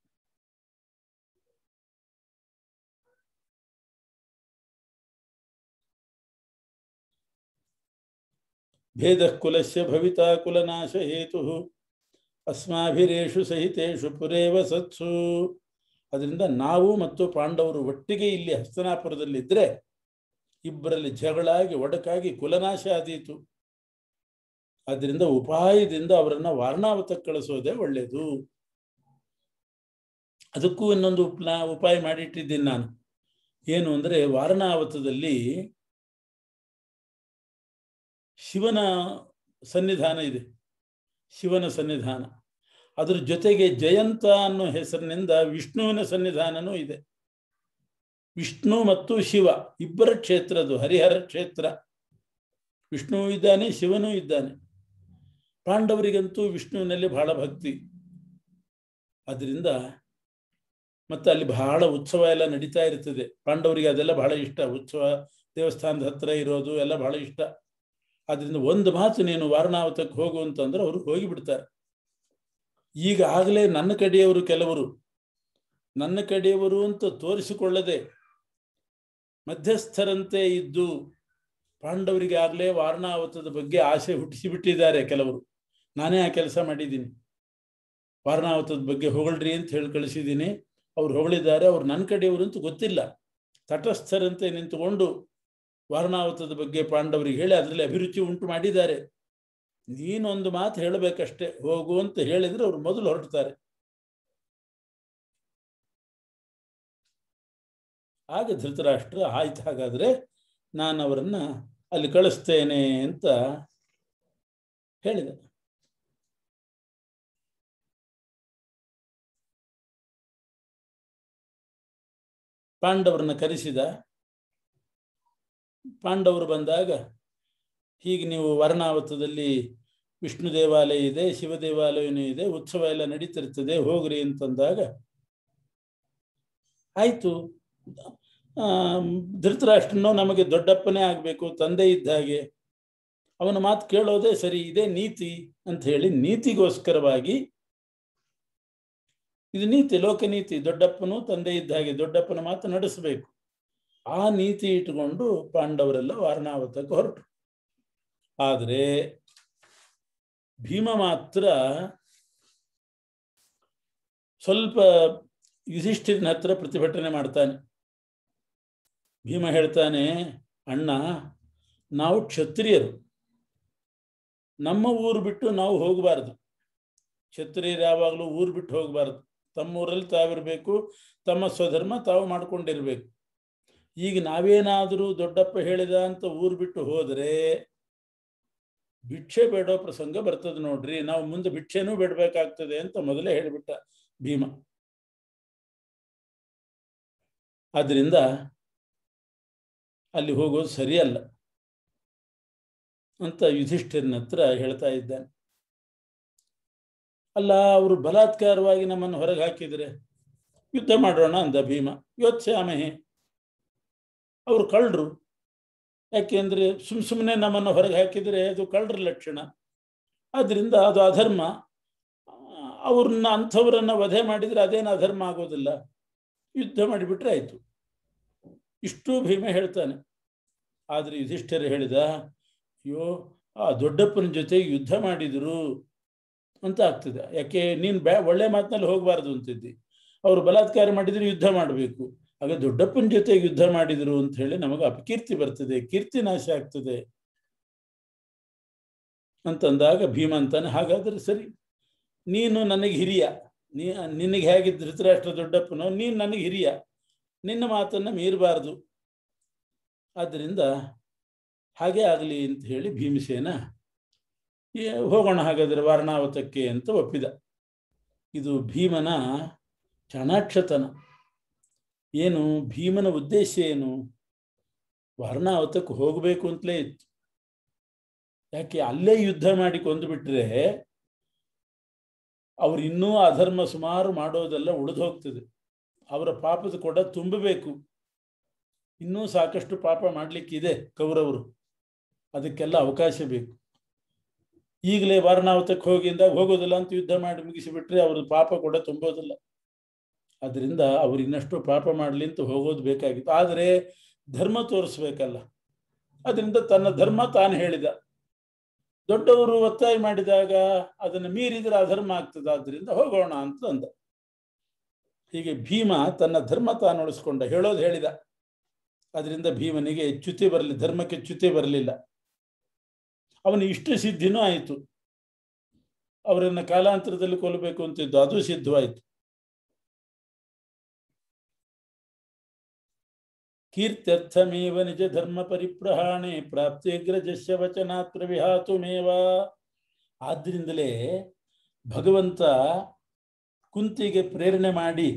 ಭೇದ ಕುಲಶ ಭವಿತಾ ಕುಲನಾಶ ಹೇತು ಅಸ್ಮಾಭಿರೇಷು ಸಹಿತೇಷು ಪುರೇವ ಸತ್ಸು ಅದರಿಂದ ನಾವು ಮತ್ತು ಪಾಂಡವರು ಒಟ್ಟಿಗೆ ಇಲ್ಲಿ ಹಸ್ತನಾಪುರದಲ್ಲಿದ್ದರೆ ಇಬ್ಬರಲ್ಲಿ ಜಗಳಾಗಿ ಒಡಕಾಗಿ ಕುಲನಾಶ ಆದೀತು ಅದರಿಂದ ಉಪಾಯದಿಂದ ಅವರನ್ನು ವಾರಣಾವತಕ್ಕೆ ಕಳಿಸೋದೇ ಒಳ್ಳೆಯದು ಅದಕ್ಕೂ ಇನ್ನೊಂದು ಉಪಾಯ ಮಾಡಿಟ್ಟಿದ್ದೀನಿ ನಾನು ಏನು ಅಂದರೆ ವಾರಣಾವತದಲ್ಲಿ ಶಿವನ ಸನ್ನಿಧಾನ ಇದೆ ಶಿವನ ಸನ್ನಿಧಾನ ಅದರ ಜೊತೆಗೆ ಜಯಂತ ಅನ್ನೋ ಹೆಸರಿನಿಂದ ವಿಷ್ಣುವಿನ ಸನ್ನಿಧಾನನೂ ಇದೆ ವಿಷ್ಣು ಮತ್ತು ಶಿವ ಇಬ್ಬರ ಕ್ಷೇತ್ರದು ಹರಿಹರ ಕ್ಷೇತ್ರ ವಿಷ್ಣುವು ಇದ್ದಾನೆ ಶಿವನೂ ಇದ್ದಾನೆ ಪಾಂಡವರಿಗಂತೂ ವಿಷ್ಣುವಿನಲ್ಲಿ ಬಹಳ ಭಕ್ತಿ ಅದರಿಂದ ಮತ್ತು ಅಲ್ಲಿ ಬಹಳ ಉತ್ಸವ ಎಲ್ಲ ನಡೀತಾ ಇರ್ತದೆ ಪಾಂಡವರಿಗೆ ಅದೆಲ್ಲ ಬಹಳ ಇಷ್ಟ ಉತ್ಸವ ದೇವಸ್ಥಾನದ ಹತ್ರ ಇರೋದು ಎಲ್ಲ ಬಹಳ ಇಷ್ಟ ಅದರಿಂದ ಒಂದು ಮಾತು ನೀನು ವಾರಣಾವತಕ್ಕೆ ಹೋಗು ಅಂತಂದ್ರೆ ಅವರು ಹೋಗಿಬಿಡ್ತಾರೆ ಈಗ ಆಗಲೇ ನನ್ನ ಕಡೆಯವರು ಕೆಲವರು ನನ್ನ ಕಡೆಯವರು ಅಂತ ತೋರಿಸಿಕೊಳ್ಳದೆ ಮಧ್ಯಸ್ಥರಂತೆ ಇದ್ದು ಪಾಂಡವರಿಗೆ ಆಗಲೇ ವಾರಣಾವತದ ಬಗ್ಗೆ ಆಸೆ ಹುಟ್ಟಿಸಿಬಿಟ್ಟಿದ್ದಾರೆ ಕೆಲವರು ನಾನೇ ಆ ಕೆಲಸ ಮಾಡಿದ್ದೀನಿ ವಾರಣಾವತದ ಬಗ್ಗೆ ಹೊಗಳ್ರಿ ಅಂತ ಹೇಳಿ ಕಳಿಸಿದ್ದೀನಿ ಅವ್ರು ಹೊಗಳಿದ್ದಾರೆ ಅವ್ರು ನನ್ನ ಕಡೆಯವರು ಅಂತೂ ಗೊತ್ತಿಲ್ಲ ತಟಸ್ಥರಂತೆ ನಿಂತುಕೊಂಡು ವರ್ಣಾವತದ ಬಗ್ಗೆ ಪಾಂಡವರಿಗೆ ಹೇಳಿ ಅದರಲ್ಲಿ ಅಭಿರುಚಿ ಉಂಟು ಮಾಡಿದ್ದಾರೆ ನೀನೊಂದು ಮಾತು ಹೇಳಬೇಕಷ್ಟೇ ಹೋಗು ಅಂತ ಹೇಳಿದ್ರೆ ಅವರು ಮೊದಲು ಹೊರಡ್ತಾರೆ ಆಗ ಧೃತರಾಷ್ಟ್ರ ಆಯ್ತು ಹಾಗಾದ್ರೆ ನಾನು ಅವರನ್ನ ಅಲ್ಲಿ ಕಳಿಸ್ತೇನೆ ಅಂತ ಹೇಳಿದ ಪಾಂಡವರನ್ನ ಕರೆಸಿದ ಪಾಂಡವರು ಬಂದಾಗ ಹೀಗೆ ನೀವು ವರ್ಣಾವತದಲ್ಲಿ ವಿಷ್ಣು ದೇವಾಲಯ ಇದೆ ಶಿವ ದೇವಾಲಯನೂ ಇದೆ ಉತ್ಸವ ಎಲ್ಲ ನಡೀತಿರ್ತದೆ ಹೋಗ್ರಿ ಅಂತಂದಾಗ ಆಯಿತು ಧೃತರಾಷ್ಟ್ರನೋ ನಮಗೆ ದೊಡ್ಡಪ್ಪನೇ ಆಗಬೇಕು ತಂದೆ ಇದ್ದ ಹಾಗೆ ಅವನ ಮಾತು ಕೇಳೋದೇ ಸರಿ ಇದೇ ನೀತಿ ಅಂತ ಹೇಳಿ ನೀತಿಗೋಸ್ಕರವಾಗಿ ಇದು ನೀತಿ ಲೋಕ ನೀತಿ ದೊಡ್ಡಪ್ಪನು ತಂದೆ ಇದ್ದ ಹಾಗೆ ದೊಡ್ಡಪ್ಪನ ಮಾತು ನಡೆಸಬೇಕು ಆ ನೀತಿ ಇಟ್ಟುಕೊಂಡು ಪಾಂಡವರೆಲ್ಲ ವಾರಣಾವತಕ್ಕೆ ಹೊರಟರು ಆದರೆ ಭೀಮ ಮಾತ್ರ ಸ್ವಲ್ಪ ಯುಧಿಷ್ಠಿರನ ಹತ್ರ ಪ್ರತಿಭಟನೆ ಮಾಡ್ತಾನೆ ಭೀಮ ಹೇಳ್ತಾನೆ ಅಣ್ಣ ನಾವು ಕ್ಷತ್ರಿಯರು ನಮ್ಮ ಊರು ಬಿಟ್ಟು ನಾವು ಹೋಗಬಾರ್ದು ಕ್ಷತ್ರಿಯರು ಯಾವಾಗಲೂ ಊರು ಬಿಟ್ಟು ಹೋಗಬಾರ್ದು ಊರಲ್ಲಿ ತಾವಿರಬೇಕು ತಮ್ಮ ಸ್ವಧರ್ಮ ತಾವು ಮಾಡ್ಕೊಂಡಿರ್ಬೇಕು ಈಗ ನಾವೇನಾದರೂ ದೊಡ್ಡಪ್ಪ ಹೇಳಿದ ಅಂತ ಊರು ಬಿಟ್ಟು ಹೋದರೆ ಭಿಕ್ಷೆ ಬೇಡೋ ಪ್ರಸಂಗ ಬರ್ತದೆ ನೋಡ್ರಿ ನಾವು ಮುಂದೆ ಭಿಕ್ಷೆನೂ ಬಿಡಬೇಕಾಗ್ತದೆ ಅಂತ ಮೊದಲೇ ಹೇಳಿಬಿಟ್ಟ ಭೀಮ ಆದ್ರಿಂದ ಅಲ್ಲಿ ಹೋಗೋದು ಸರಿಯಲ್ಲ ಅಂತ ಯುಧಿಷ್ಠಿರನ ಹತ್ರ ಹೇಳ್ತಾ ಇದ್ದಾನೆ ಅಲ್ಲ ಅವರು ಬಲಾತ್ಕಾರವಾಗಿ ನಮ್ಮನ್ನು ಹೊರಗೆ ಹಾಕಿದ್ರೆ ಯುದ್ಧ ಮಾಡೋಣ ಅಂದ ಭೀಮ ಯೋತ್ಸಾಮಹಿ ಅವರು ಕಳ್ಳರು ಯಾಕೆಂದರೆ ಸುಮ್ ಸುಮ್ಮನೆ ನಮ್ಮನ್ನು ಹೊರಗೆ ಹಾಕಿದರೆ ಅದು ಕಳ್ಳರ ಲಕ್ಷಣ ಆದ್ದರಿಂದ ಅದು ಅಧರ್ಮ ಅವ್ರನ್ನ ಅಂಥವ್ರನ್ನ ವಧೆ ಮಾಡಿದರೆ ಅದೇನು ಅಧರ್ಮ ಆಗೋದಿಲ್ಲ ಯುದ್ಧ ಮಾಡಿಬಿಟ್ರೆ ಆಯಿತು ಇಷ್ಟು ಭೀಮ ಹೇಳ್ತಾನೆ ಆದರೆ ಯುಧಿಷ್ಠರು ಹೇಳಿದ ಅಯ್ಯೋ ಆ ದೊಡ್ಡಪ್ಪನ ಜೊತೆ ಯುದ್ಧ ಮಾಡಿದರು ಅಂತ ಆಗ್ತದೆ ಯಾಕೆ ನೀನು ಬ್ಯಾ ಒಳ್ಳೆ ಮಾತಿನಲ್ಲಿ ಹೋಗಬಾರ್ದು ಅಂತಿದ್ದಿ ಅವರು ಬಲಾತ್ಕಾರ ಮಾಡಿದರೆ ಯುದ್ಧ ಮಾಡಬೇಕು ಆಗ ದೊಡ್ಡಪ್ಪನ ಜೊತೆ ಯುದ್ಧ ಮಾಡಿದ್ರು ಅಂತ ಹೇಳಿ ನಮಗೆ ಅಪಕೀರ್ತಿ ಬರ್ತದೆ ಕೀರ್ತಿ ನಾಶ ಆಗ್ತದೆ ಅಂತಂದಾಗ ಭೀಮ ಅಂತಾನೆ ಹಾಗಾದ್ರೆ ಸರಿ ನೀನು ನನಗೆ ಹಿರಿಯ ನೀ ನಿನಗೆ ಹೇಗೆ ಧೃತರಾಷ್ಟ್ರ ದೊಡ್ಡಪ್ಪನು ನೀನು ನನಗೆ ಹಿರಿಯ ನಿನ್ನ ಮಾತನ್ನ ಮೀರಬಾರ್ದು ಆದ್ದರಿಂದ ಹಾಗೆ ಆಗಲಿ ಅಂತ ಹೇಳಿ ಭೀಮಸೇನ ಹೋಗೋಣ ಹಾಗಾದ್ರೆ ವಾರಣಾವತಕ್ಕೆ ಅಂತ ಒಪ್ಪಿದ ಇದು ಭೀಮನ ಚಾಣಾಕ್ಷತನ ಏನು ಭೀಮನ ಉದ್ದೇಶ ಏನು ವರ್ಣಾವತಕ್ಕೆ ಹೋಗಬೇಕು ಅಂತಲೇ ಇತ್ತು ಯಾಕೆ ಅಲ್ಲೇ ಯುದ್ಧ ಮಾಡಿ ಕೊಂದುಬಿಟ್ರೆ ಅವ್ರು ಇನ್ನೂ ಅಧರ್ಮ ಸುಮಾರು ಮಾಡೋದೆಲ್ಲ ಉಳಿದು ಹೋಗ್ತದೆ ಅವರ ಪಾಪದ ಕೂಡ ತುಂಬಬೇಕು ಇನ್ನೂ ಸಾಕಷ್ಟು ಪಾಪ ಮಾಡಲಿಕ್ಕಿದೆ ಕೌರವರು ಅದಕ್ಕೆಲ್ಲ ಅವಕಾಶ ಬೇಕು ಈಗಲೇ ವಾರಣಾವತಕ್ಕೆ ಹೋಗಿಂದ ಹೋಗೋದಿಲ್ಲ ಅಂತ ಯುದ್ಧ ಮಾಡಿ ಮುಗಿಸಿಬಿಟ್ರೆ ಅವ್ರ ಪಾಪ ಕೂಡ ತುಂಬೋದಿಲ್ಲ ಅದರಿಂದ ಅವ್ರು ಇನ್ನಷ್ಟು ಪಾಪ ಮಾಡಲಿ ಅಂತ ಹೋಗೋದು ಬೇಕಾಗಿತ್ತು ಆದರೆ ಧರ್ಮ ತೋರಿಸ್ಬೇಕಲ್ಲ ಅದರಿಂದ ತನ್ನ ಧರ್ಮ ತಾನು ಹೇಳಿದ ದೊಡ್ಡವರು ಒತ್ತಾಯ ಮಾಡಿದಾಗ ಅದನ್ನು ಮೀರಿದರೆ ಅಧರ್ಮ ಆಗ್ತದ ಆದ್ದರಿಂದ ಹೋಗೋಣ ಅಂತ ಅಂದ ಹೀಗೆ ಭೀಮ ತನ್ನ ಧರ್ಮ ತಾನು ಉಳಿಸ್ಕೊಂಡ ಹೇಳೋದು ಹೇಳಿದ ಅದರಿಂದ ಭೀಮನಿಗೆ ಚ್ಯುತಿ ಬರಲಿ ಧರ್ಮಕ್ಕೆ ಚ್ಯುತಿ ಬರಲಿಲ್ಲ ಅವನು ಇಷ್ಟು ಸಿದ್ಧಿನೂ ಆಯಿತು ಅವರನ್ನು ಕಾಲಾಂತರದಲ್ಲಿ ಕೊಲ್ಲಬೇಕು ಅಂತಿದ್ದು ಅದು ಸಿದ್ಧವಾಯಿತು ಕೀರ್ತ್ಯರ್ಥಮೇವ ನಿಜ ಧರ್ಮ ಪರಿಪ್ರಹಾಣೆ ಪ್ರಾಪ್ತೆ ಗ್ರಜಸ್ಯ ವಚನಾತ್ರ ವಿಹಾತುಮೇವ ಆದ್ದರಿಂದಲೇ ಭಗವಂತ ಕುಂತಿಗೆ ಪ್ರೇರಣೆ ಮಾಡಿ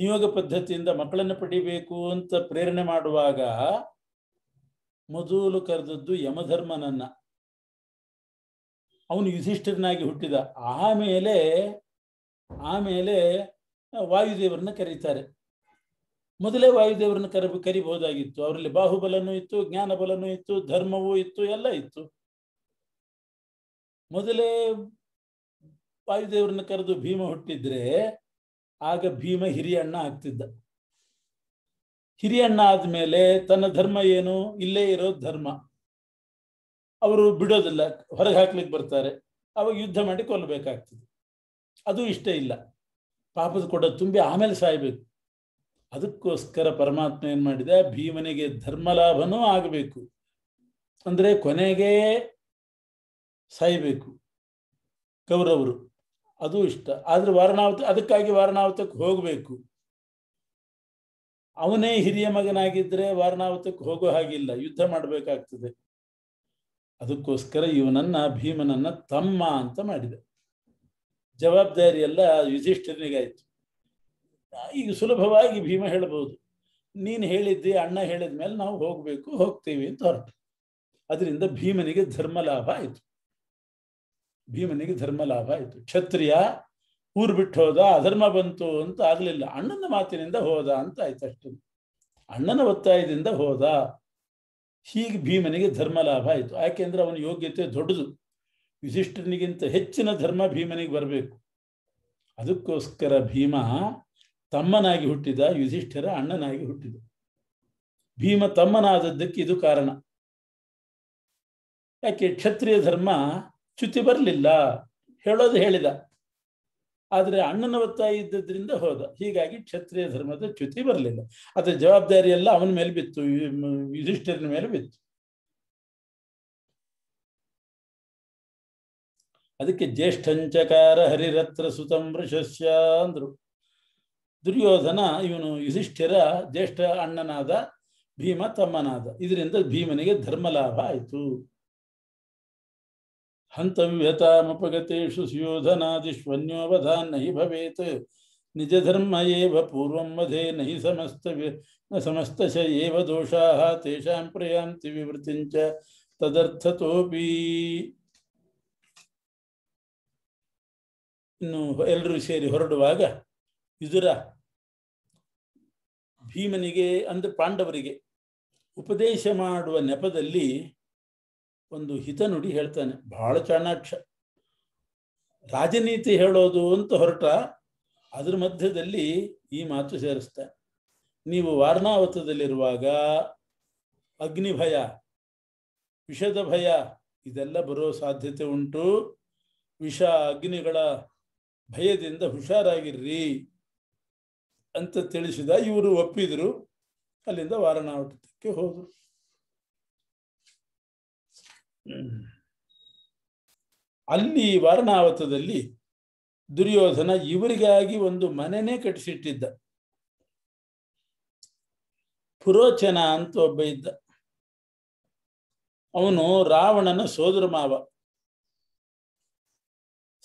ನಿಯೋಗ ಪದ್ಧತಿಯಿಂದ ಮಕ್ಕಳನ್ನು ಪಡಿಬೇಕು ಅಂತ ಪ್ರೇರಣೆ ಮಾಡುವಾಗ ಮೊದಲು ಕರೆದದ್ದು ಯಮಧರ್ಮನನ್ನ ಅವನು ಯುಧಿಷ್ಠಿರನಾಗಿ ಹುಟ್ಟಿದ ಆಮೇಲೆ ಆಮೇಲೆ ವಾಯುದೇವರನ್ನ ಕರೀತಾರೆ ಮೊದಲೇ ವಾಯುದೇವರನ್ನು ಕರ ಕರಿಬಹುದಾಗಿತ್ತು ಅವರಲ್ಲಿ ಬಾಹುಬಲನೂ ಇತ್ತು ಜ್ಞಾನಬಲನೂ ಇತ್ತು ಧರ್ಮವೂ ಇತ್ತು ಎಲ್ಲ ಇತ್ತು ಮೊದಲೇ ವಾಯುದೇವರನ್ನ ಕರೆದು ಭೀಮ ಹುಟ್ಟಿದ್ರೆ ಆಗ ಭೀಮ ಹಿರಿಯಣ್ಣ ಆಗ್ತಿದ್ದ ಹಿರಿಯಣ್ಣ ಆದ್ಮೇಲೆ ತನ್ನ ಧರ್ಮ ಏನು ಇಲ್ಲೇ ಇರೋ ಧರ್ಮ ಅವರು ಬಿಡೋದಿಲ್ಲ ಹೊರಗೆ ಹಾಕ್ಲಿಕ್ಕೆ ಬರ್ತಾರೆ ಅವಾಗ ಯುದ್ಧ ಮಾಡಿ ಕೊಲ್ಲಬೇಕಾಗ್ತದೆ ಅದು ಇಷ್ಟ ಇಲ್ಲ ಪಾಪದ ಕೂಡ ತುಂಬಿ ಆಮೇಲೆ ಸಾಯ್ಬೇಕು ಅದಕ್ಕೋಸ್ಕರ ಪರಮಾತ್ಮ ಏನು ಮಾಡಿದ ಭೀಮನಿಗೆ ಧರ್ಮಲಾಭನೂ ಆಗಬೇಕು ಅಂದ್ರೆ ಕೊನೆಗೆ ಸಾಯಬೇಕು ಕೌರವರು ಅದು ಇಷ್ಟ ಆದರೆ ವಾರಣಾವತ ಅದಕ್ಕಾಗಿ ವಾರಣಾವತಕ್ಕೆ ಹೋಗಬೇಕು ಅವನೇ ಹಿರಿಯ ಮಗನಾಗಿದ್ರೆ ವಾರಣಾವತಕ್ಕೆ ಹೋಗೋ ಹಾಗಿಲ್ಲ ಯುದ್ಧ ಮಾಡ್ಬೇಕಾಗ್ತದೆ ಅದಕ್ಕೋಸ್ಕರ ಇವನನ್ನ ಭೀಮನನ್ನ ತಮ್ಮ ಅಂತ ಮಾಡಿದೆ ಜವಾಬ್ದಾರಿ ಎಲ್ಲ ಯುಧಿಷ್ಠಿರನಿಗಾಯ್ತು ಈಗ ಸುಲಭವಾಗಿ ಭೀಮ ಹೇಳಬಹುದು ನೀನು ಹೇಳಿದ್ದೆ ಅಣ್ಣ ಹೇಳಿದ ಮೇಲೆ ನಾವು ಹೋಗಬೇಕು ಹೋಗ್ತೀವಿ ಅಂತ ಹೊರಟು ಅದರಿಂದ ಭೀಮನಿಗೆ ಧರ್ಮ ಲಾಭ ಆಯಿತು ಭೀಮನಿಗೆ ಧರ್ಮ ಲಾಭ ಆಯಿತು ಕ್ಷತ್ರಿಯ ಊರು ಬಿಟ್ಟು ಹೋದ ಅಧರ್ಮ ಬಂತು ಅಂತ ಆಗಲಿಲ್ಲ ಅಣ್ಣನ ಮಾತಿನಿಂದ ಹೋದ ಅಂತ ಆಯ್ತು ಅಷ್ಟು ಅಣ್ಣನ ಒತ್ತಾಯದಿಂದ ಹೋದ ಹೀಗೆ ಭೀಮನಿಗೆ ಧರ್ಮ ಲಾಭ ಆಯಿತು ಯಾಕೆಂದ್ರೆ ಅವನ ಯೋಗ್ಯತೆ ದೊಡ್ಡದು ವಿಶಿಷ್ಟನಿಗಿಂತ ಹೆಚ್ಚಿನ ಧರ್ಮ ಭೀಮನಿಗೆ ಬರಬೇಕು ಅದಕ್ಕೋಸ್ಕರ ಭೀಮ ತಮ್ಮನಾಗಿ ಹುಟ್ಟಿದ ಯುಧಿಷ್ಠಿರ ಅಣ್ಣನಾಗಿ ಹುಟ್ಟಿದ ಭೀಮ ತಮ್ಮನಾದದ್ದಕ್ಕೆ ಇದು ಕಾರಣ ಯಾಕೆ ಕ್ಷತ್ರಿಯ ಧರ್ಮ ಚ್ಯುತಿ ಬರಲಿಲ್ಲ ಹೇಳೋದು ಹೇಳಿದ ಆದರೆ ಅಣ್ಣನ ಒತ್ತಾಯ ಇದ್ದದ್ರಿಂದ ಹೋದ ಹೀಗಾಗಿ ಕ್ಷತ್ರಿಯ ಧರ್ಮದ ಚ್ಯುತಿ ಬರಲಿಲ್ಲ ಅದರ ಜವಾಬ್ದಾರಿ ಎಲ್ಲ ಅವನ ಮೇಲೆ ಬಿತ್ತು ಯುಧಿಷ್ಠಿರನ ಮೇಲೆ ಬಿತ್ತು ಅದಕ್ಕೆ ಜ್ಯೇಷ್ಠಂಚಕಾರ ಹರಿರತ್ರ ಸುತಂ ಅಂದ್ರು ದುರ್ಯೋಧನ ಇವನು ಯುಧಿಷ್ಠಿರ ಜ್ಯೇಷ್ಠ ಅಣ್ಣನಾದ ಭೀಮ ತಮ್ಮನಾದ ಇದರಿಂದ ಭೀಮನಿಗೆ ಲಾಭ ಆಯಿತು ಹಂತವ್ಯತಾಮಪಗತೇಷು ಸುಯೋಧನಾದಿಶ್ವನ್ಯೋವಧಾನ್ ನಹಿ ಭವೇತ್ ನಿಜ ಧರ್ಮ ಏವ ಪೂರ್ವಂ ವಧೆ ನಹಿ ಸಮಸ್ತ ಸಮಸ್ತ ಏವ ದೋಷಾ ತೇಷಾಂ ಪ್ರಯಾಂತಿ ವಿವೃತಿಂಚ ತದರ್ಥತೋಪಿ ಇನ್ನು ಎಲ್ಲರೂ ಸೇರಿ ಹೊರಡುವಾಗ ಇದರ ಭೀಮನಿಗೆ ಅಂದರೆ ಪಾಂಡವರಿಗೆ ಉಪದೇಶ ಮಾಡುವ ನೆಪದಲ್ಲಿ ಒಂದು ಹಿತನುಡಿ ಹೇಳ್ತಾನೆ ಬಹಳ ಚಾಣಾಕ್ಷ ರಾಜನೀತಿ ಹೇಳೋದು ಅಂತ ಹೊರಟ ಅದ್ರ ಮಧ್ಯದಲ್ಲಿ ಈ ಮಾತು ಸೇರಿಸ್ತಾನೆ ನೀವು ವಾರಣಾವತದಲ್ಲಿರುವಾಗ ಅಗ್ನಿ ಭಯ ವಿಷದ ಭಯ ಇದೆಲ್ಲ ಬರೋ ಸಾಧ್ಯತೆ ಉಂಟು ವಿಷ ಅಗ್ನಿಗಳ ಭಯದಿಂದ ಹುಷಾರಾಗಿರ್ರಿ ಅಂತ ತಿಳಿಸಿದ ಇವರು ಒಪ್ಪಿದ್ರು ಅಲ್ಲಿಂದ ವಾರಣಾವಟಕ್ಕೆ ಹೋದರು ಅಲ್ಲಿ ವಾರಣಾವತದಲ್ಲಿ ದುರ್ಯೋಧನ ಇವರಿಗಾಗಿ ಒಂದು ಮನೆನೇ ಕಟ್ಟಿಸಿಟ್ಟಿದ್ದ ಪುರೋಚನ ಅಂತ ಒಬ್ಬ ಇದ್ದ ಅವನು ರಾವಣನ ಸೋದರ ಮಾವ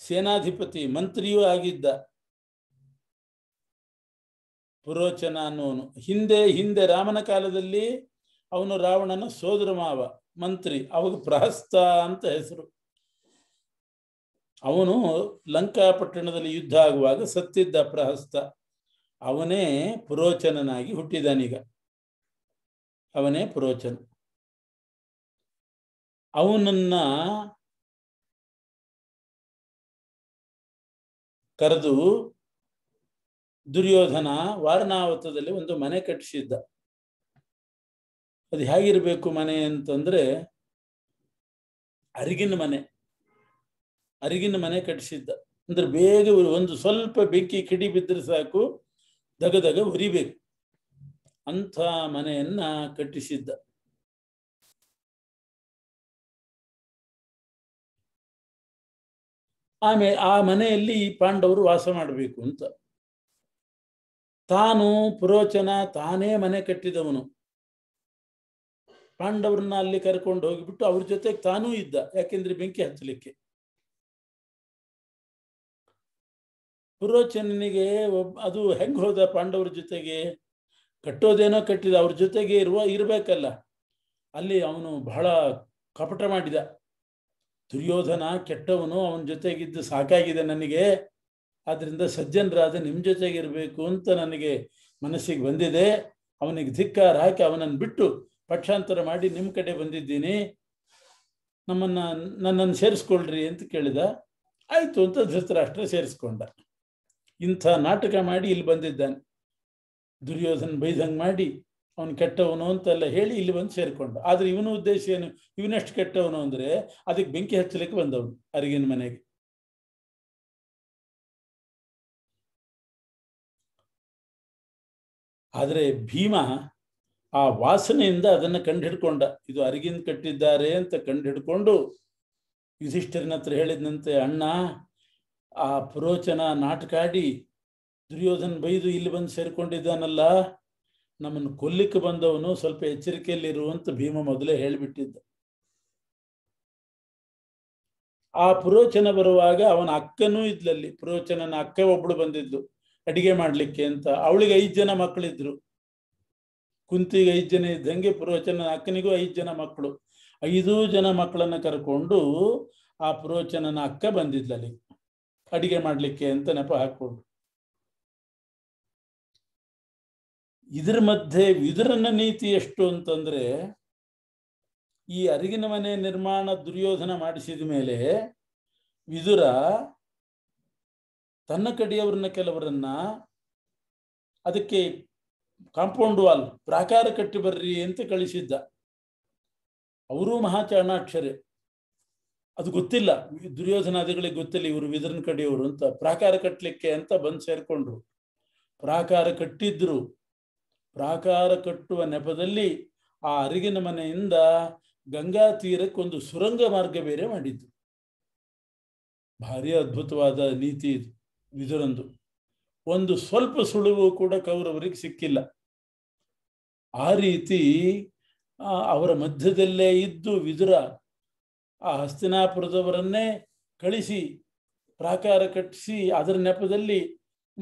ಸೇನಾಧಿಪತಿ ಮಂತ್ರಿಯೂ ಆಗಿದ್ದ ಪುರೋಚನ ಅನ್ನೋನು ಹಿಂದೆ ಹಿಂದೆ ರಾಮನ ಕಾಲದಲ್ಲಿ ಅವನು ರಾವಣನ ಸೋದರ ಮಾವ ಮಂತ್ರಿ ಅವಾಗ ಪ್ರಹಸ್ತ ಅಂತ ಹೆಸರು ಅವನು ಲಂಕಾಪಟ್ಟಣದಲ್ಲಿ ಯುದ್ಧ ಆಗುವಾಗ ಸತ್ತಿದ್ದ ಪ್ರಹಸ್ತ ಅವನೇ ಪುರೋಚನನಾಗಿ ಹುಟ್ಟಿದಾನೀಗ ಅವನೇ ಪುರೋಚನ ಅವನನ್ನ ಕರೆದು ದುರ್ಯೋಧನ ವಾರಣಾವತದಲ್ಲಿ ಒಂದು ಮನೆ ಕಟ್ಟಿಸಿದ್ದ ಅದು ಹೇಗಿರಬೇಕು ಮನೆ ಅಂತಂದ್ರೆ ಅರಿಗಿನ ಮನೆ ಅರಿಗಿನ ಮನೆ ಕಟ್ಟಿಸಿದ್ದ ಅಂದ್ರೆ ಬೇಗ ಒಂದು ಸ್ವಲ್ಪ ಬೆಂಕಿ ಕಿಡಿ ಬಿದ್ದರೆ ಸಾಕು ದಗದಗ ಉರಿಬೇಕು ಅಂಥ ಮನೆಯನ್ನ ಕಟ್ಟಿಸಿದ್ದ ಆಮೇಲೆ ಆ ಮನೆಯಲ್ಲಿ ಪಾಂಡವರು ವಾಸ ಮಾಡಬೇಕು ಅಂತ ತಾನು ಪುರೋಚನ ತಾನೇ ಮನೆ ಕಟ್ಟಿದವನು ಪಾಂಡವ್ರನ್ನ ಅಲ್ಲಿ ಕರ್ಕೊಂಡು ಹೋಗಿಬಿಟ್ಟು ಅವ್ರ ಜೊತೆಗೆ ತಾನೂ ಇದ್ದ ಯಾಕೆಂದ್ರೆ ಬೆಂಕಿ ಹಚ್ಚಲಿಕ್ಕೆ ಪುರೋಚನಿಗೆ ಒಬ್ಬ ಅದು ಹೆಂಗ್ ಹೋದ ಪಾಂಡವರ ಜೊತೆಗೆ ಕಟ್ಟೋದೇನೋ ಕಟ್ಟಿದ ಅವ್ರ ಜೊತೆಗೆ ಇರುವ ಇರಬೇಕಲ್ಲ ಅಲ್ಲಿ ಅವನು ಬಹಳ ಕಪಟ ಮಾಡಿದ ದುರ್ಯೋಧನ ಕೆಟ್ಟವನು ಅವನ ಜೊತೆಗಿದ್ದು ಸಾಕಾಗಿದೆ ನನಗೆ ಆದ್ದರಿಂದ ಸಜ್ಜನರಾದ ನಿಮ್ಮ ಇರಬೇಕು ಅಂತ ನನಗೆ ಮನಸ್ಸಿಗೆ ಬಂದಿದೆ ಅವನಿಗೆ ಧಿಕ್ಕಾರ ಹಾಕಿ ಅವನನ್ನು ಬಿಟ್ಟು ಪಕ್ಷಾಂತರ ಮಾಡಿ ನಿಮ್ಮ ಕಡೆ ಬಂದಿದ್ದೀನಿ ನಮ್ಮನ್ನು ನನ್ನನ್ನು ಸೇರಿಸ್ಕೊಳ್ರಿ ಅಂತ ಕೇಳಿದ ಆಯಿತು ಅಂತ ಧೃತರಾಷ್ಟ್ರ ಸೇರಿಸ್ಕೊಂಡ ಇಂಥ ನಾಟಕ ಮಾಡಿ ಇಲ್ಲಿ ಬಂದಿದ್ದಾನೆ ದುರ್ಯೋಧನ ಬೈದಂಗೆ ಮಾಡಿ ಅವನು ಕೆಟ್ಟವನು ಅಂತೆಲ್ಲ ಹೇಳಿ ಇಲ್ಲಿ ಬಂದು ಸೇರಿಕೊಂಡ ಆದರೆ ಇವನ ಉದ್ದೇಶ ಏನು ಇವನಷ್ಟು ಕೆಟ್ಟವನು ಅಂದರೆ ಅದಕ್ಕೆ ಬೆಂಕಿ ಹಚ್ಚಲಿಕ್ಕೆ ಬಂದವನು ಅರಿಗಿನ ಮನೆಗೆ ಆದರೆ ಭೀಮ ಆ ವಾಸನೆಯಿಂದ ಅದನ್ನು ಕಂಡು ಹಿಡ್ಕೊಂಡ ಇದು ಅರಿಗಿಂದ ಕಟ್ಟಿದ್ದಾರೆ ಅಂತ ಕಂಡು ಹಿಡ್ಕೊಂಡು ಯುಧಿಷ್ಠಿರನ ಹತ್ರ ಹೇಳಿದಂತೆ ಅಣ್ಣ ಆ ಪುರೋಚನ ನಾಟಕಾಡಿ ದುರ್ಯೋಧನ್ ಬೈದು ಇಲ್ಲಿ ಬಂದು ಸೇರಿಕೊಂಡಿದ್ದಾನಲ್ಲ ನಮ್ಮನ್ನು ಕೊಲ್ಲಿಕ್ಕೆ ಬಂದವನು ಸ್ವಲ್ಪ ಎಚ್ಚರಿಕೆಯಲ್ಲಿರುವಂತ ಭೀಮ ಮೊದಲೇ ಹೇಳಿಬಿಟ್ಟಿದ್ದ ಆ ಪುರೋಚನ ಬರುವಾಗ ಅವನ ಅಕ್ಕನೂ ಇದ್ಲಲ್ಲಿ ಪುರೋಚನನ ಅಕ್ಕ ಒಬ್ಬಳು ಬಂದಿದ್ದು ಅಡಿಗೆ ಮಾಡ್ಲಿಕ್ಕೆ ಅಂತ ಅವಳಿಗೆ ಐದು ಜನ ಮಕ್ಕಳಿದ್ರು ಕುಂತಿಗೆ ಐದು ಜನ ಇದ್ದಂಗೆ ಪುರೋಚನ ಅಕ್ಕನಿಗೂ ಐದು ಜನ ಮಕ್ಕಳು ಐದು ಜನ ಮಕ್ಕಳನ್ನ ಕರ್ಕೊಂಡು ಆ ಪುರೋಚನನ ಅಕ್ಕ ಬಂದಿದ್ಲಲ್ಲಿ ಅಡಿಗೆ ಮಾಡ್ಲಿಕ್ಕೆ ಅಂತ ನೆಪ ಹಾಕೊಂಡು ಇದ್ರ ಮಧ್ಯೆ ವಿದುರನ ನೀತಿ ಎಷ್ಟು ಅಂತಂದ್ರೆ ಈ ಅರಿಗಿನ ಮನೆ ನಿರ್ಮಾಣ ದುರ್ಯೋಧನ ಮಾಡಿಸಿದ ಮೇಲೆ ವಿದುರ ತನ್ನ ಕಡೆಯವ್ರನ್ನ ಕೆಲವರನ್ನ ಅದಕ್ಕೆ ಕಾಂಪೌಂಡ್ ವಾಲ್ ಪ್ರಾಕಾರ ಕಟ್ಟಿ ಬರ್ರಿ ಅಂತ ಕಳಿಸಿದ್ದ ಅವರೂ ಮಹಾಚರಣಾಕ್ಷರೆ ಅದು ಗೊತ್ತಿಲ್ಲ ದುರ್ಯೋಧನಾದಿಗಳಿಗೆ ಗೊತ್ತಿಲ್ಲ ಇವರು ವಿದ್ರನ್ ಕಡೆಯವರು ಅಂತ ಪ್ರಾಕಾರ ಕಟ್ಟಲಿಕ್ಕೆ ಅಂತ ಬಂದು ಸೇರ್ಕೊಂಡ್ರು ಪ್ರಾಕಾರ ಕಟ್ಟಿದ್ರು ಪ್ರಾಕಾರ ಕಟ್ಟುವ ನೆಪದಲ್ಲಿ ಆ ಅರಿಗಿನ ಮನೆಯಿಂದ ಗಂಗಾ ತೀರಕ್ಕೆ ಒಂದು ಸುರಂಗ ಮಾರ್ಗ ಬೇರೆ ಮಾಡಿದ್ದು ಭಾರಿ ಅದ್ಭುತವಾದ ನೀತಿ ಇದು ವಿದುರಂದು ಒಂದು ಸ್ವಲ್ಪ ಸುಳಿವು ಕೂಡ ಕೌರವರಿಗೆ ಸಿಕ್ಕಿಲ್ಲ ಆ ರೀತಿ ಅವರ ಮಧ್ಯದಲ್ಲೇ ಇದ್ದು ವಿದುರ ಆ ಹಸ್ತಿನಾಪುರದವರನ್ನೇ ಕಳಿಸಿ ಪ್ರಾಕಾರ ಕಟ್ಟಿಸಿ ಅದರ ನೆಪದಲ್ಲಿ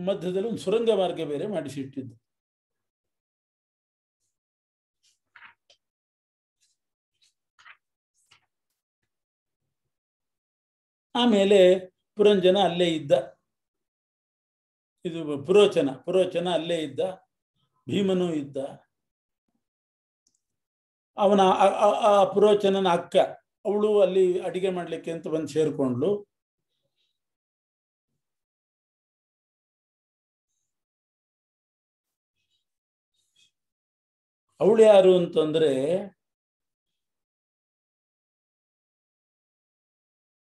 ಮಧ್ಯದಲ್ಲಿ ಒಂದು ಸುರಂಗ ಮಾರ್ಗ ಬೇರೆ ಮಾಡಿಸಿಟ್ಟಿದ್ದು ಆಮೇಲೆ ಪುರಂಜನ ಅಲ್ಲೇ ಇದ್ದ ಇದು ಪುರೋಚನ ಪುರೋಚನ ಅಲ್ಲೇ ಇದ್ದ ಭೀಮನೂ ಇದ್ದ ಅವನ ಆ ಪುರೋಚನನ ಅಕ್ಕ ಅವಳು ಅಲ್ಲಿ ಅಡಿಗೆ ಮಾಡ್ಲಿಕ್ಕೆ ಅಂತ ಬಂದು ಸೇರ್ಕೊಂಡ್ಲು ಅವಳು ಯಾರು ಅಂತಂದ್ರೆ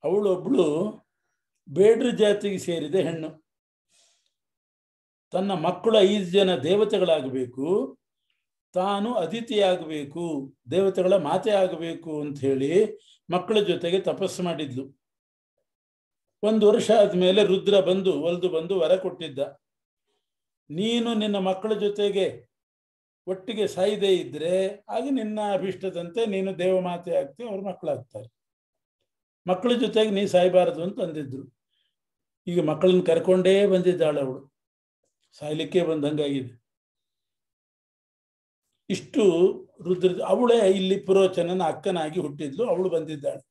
ಅವಳೊಬ್ಳು ಬೇಡ್ರ ಜಾತಿಗೆ ಸೇರಿದೆ ಹೆಣ್ಣು ತನ್ನ ಮಕ್ಕಳು ಐದು ಜನ ದೇವತೆಗಳಾಗಬೇಕು ತಾನು ಆಗಬೇಕು ದೇವತೆಗಳ ಮಾತೆ ಆಗಬೇಕು ಅಂತ ಹೇಳಿ ಮಕ್ಕಳ ಜೊತೆಗೆ ತಪಸ್ಸು ಮಾಡಿದ್ಲು ಒಂದು ವರ್ಷ ಆದಮೇಲೆ ರುದ್ರ ಬಂದು ಒಲ್ದು ಬಂದು ವರ ಕೊಟ್ಟಿದ್ದ ನೀನು ನಿನ್ನ ಮಕ್ಕಳ ಜೊತೆಗೆ ಒಟ್ಟಿಗೆ ಸಾಯದೇ ಇದ್ರೆ ಆಗ ನಿನ್ನ ಅಭಿಷ್ಟದಂತೆ ನೀನು ದೇವ ಮಾತೆ ಆಗ್ತಿ ಅವ್ರ ಮಕ್ಕಳಾಗ್ತಾರೆ ಮಕ್ಕಳ ಜೊತೆಗೆ ನೀ ಸಾಯಬಾರದು ಅಂತ ಅಂದಿದ್ರು ಈಗ ಮಕ್ಕಳನ್ನ ಕರ್ಕೊಂಡೇ ಬಂದಿದ್ದಾಳೆ ಅವಳು ಸಾಯ್ಲಿಕ್ಕೆ ಬಂದಂಗಾಗಿದೆ ಇಷ್ಟು ರುದ್ರ ಅವಳೇ ಇಲ್ಲಿ ಪುರೋಚನನ ಅಕ್ಕನಾಗಿ ಹುಟ್ಟಿದ್ಲು ಅವಳು ಬಂದಿದ್ದಾಳೆ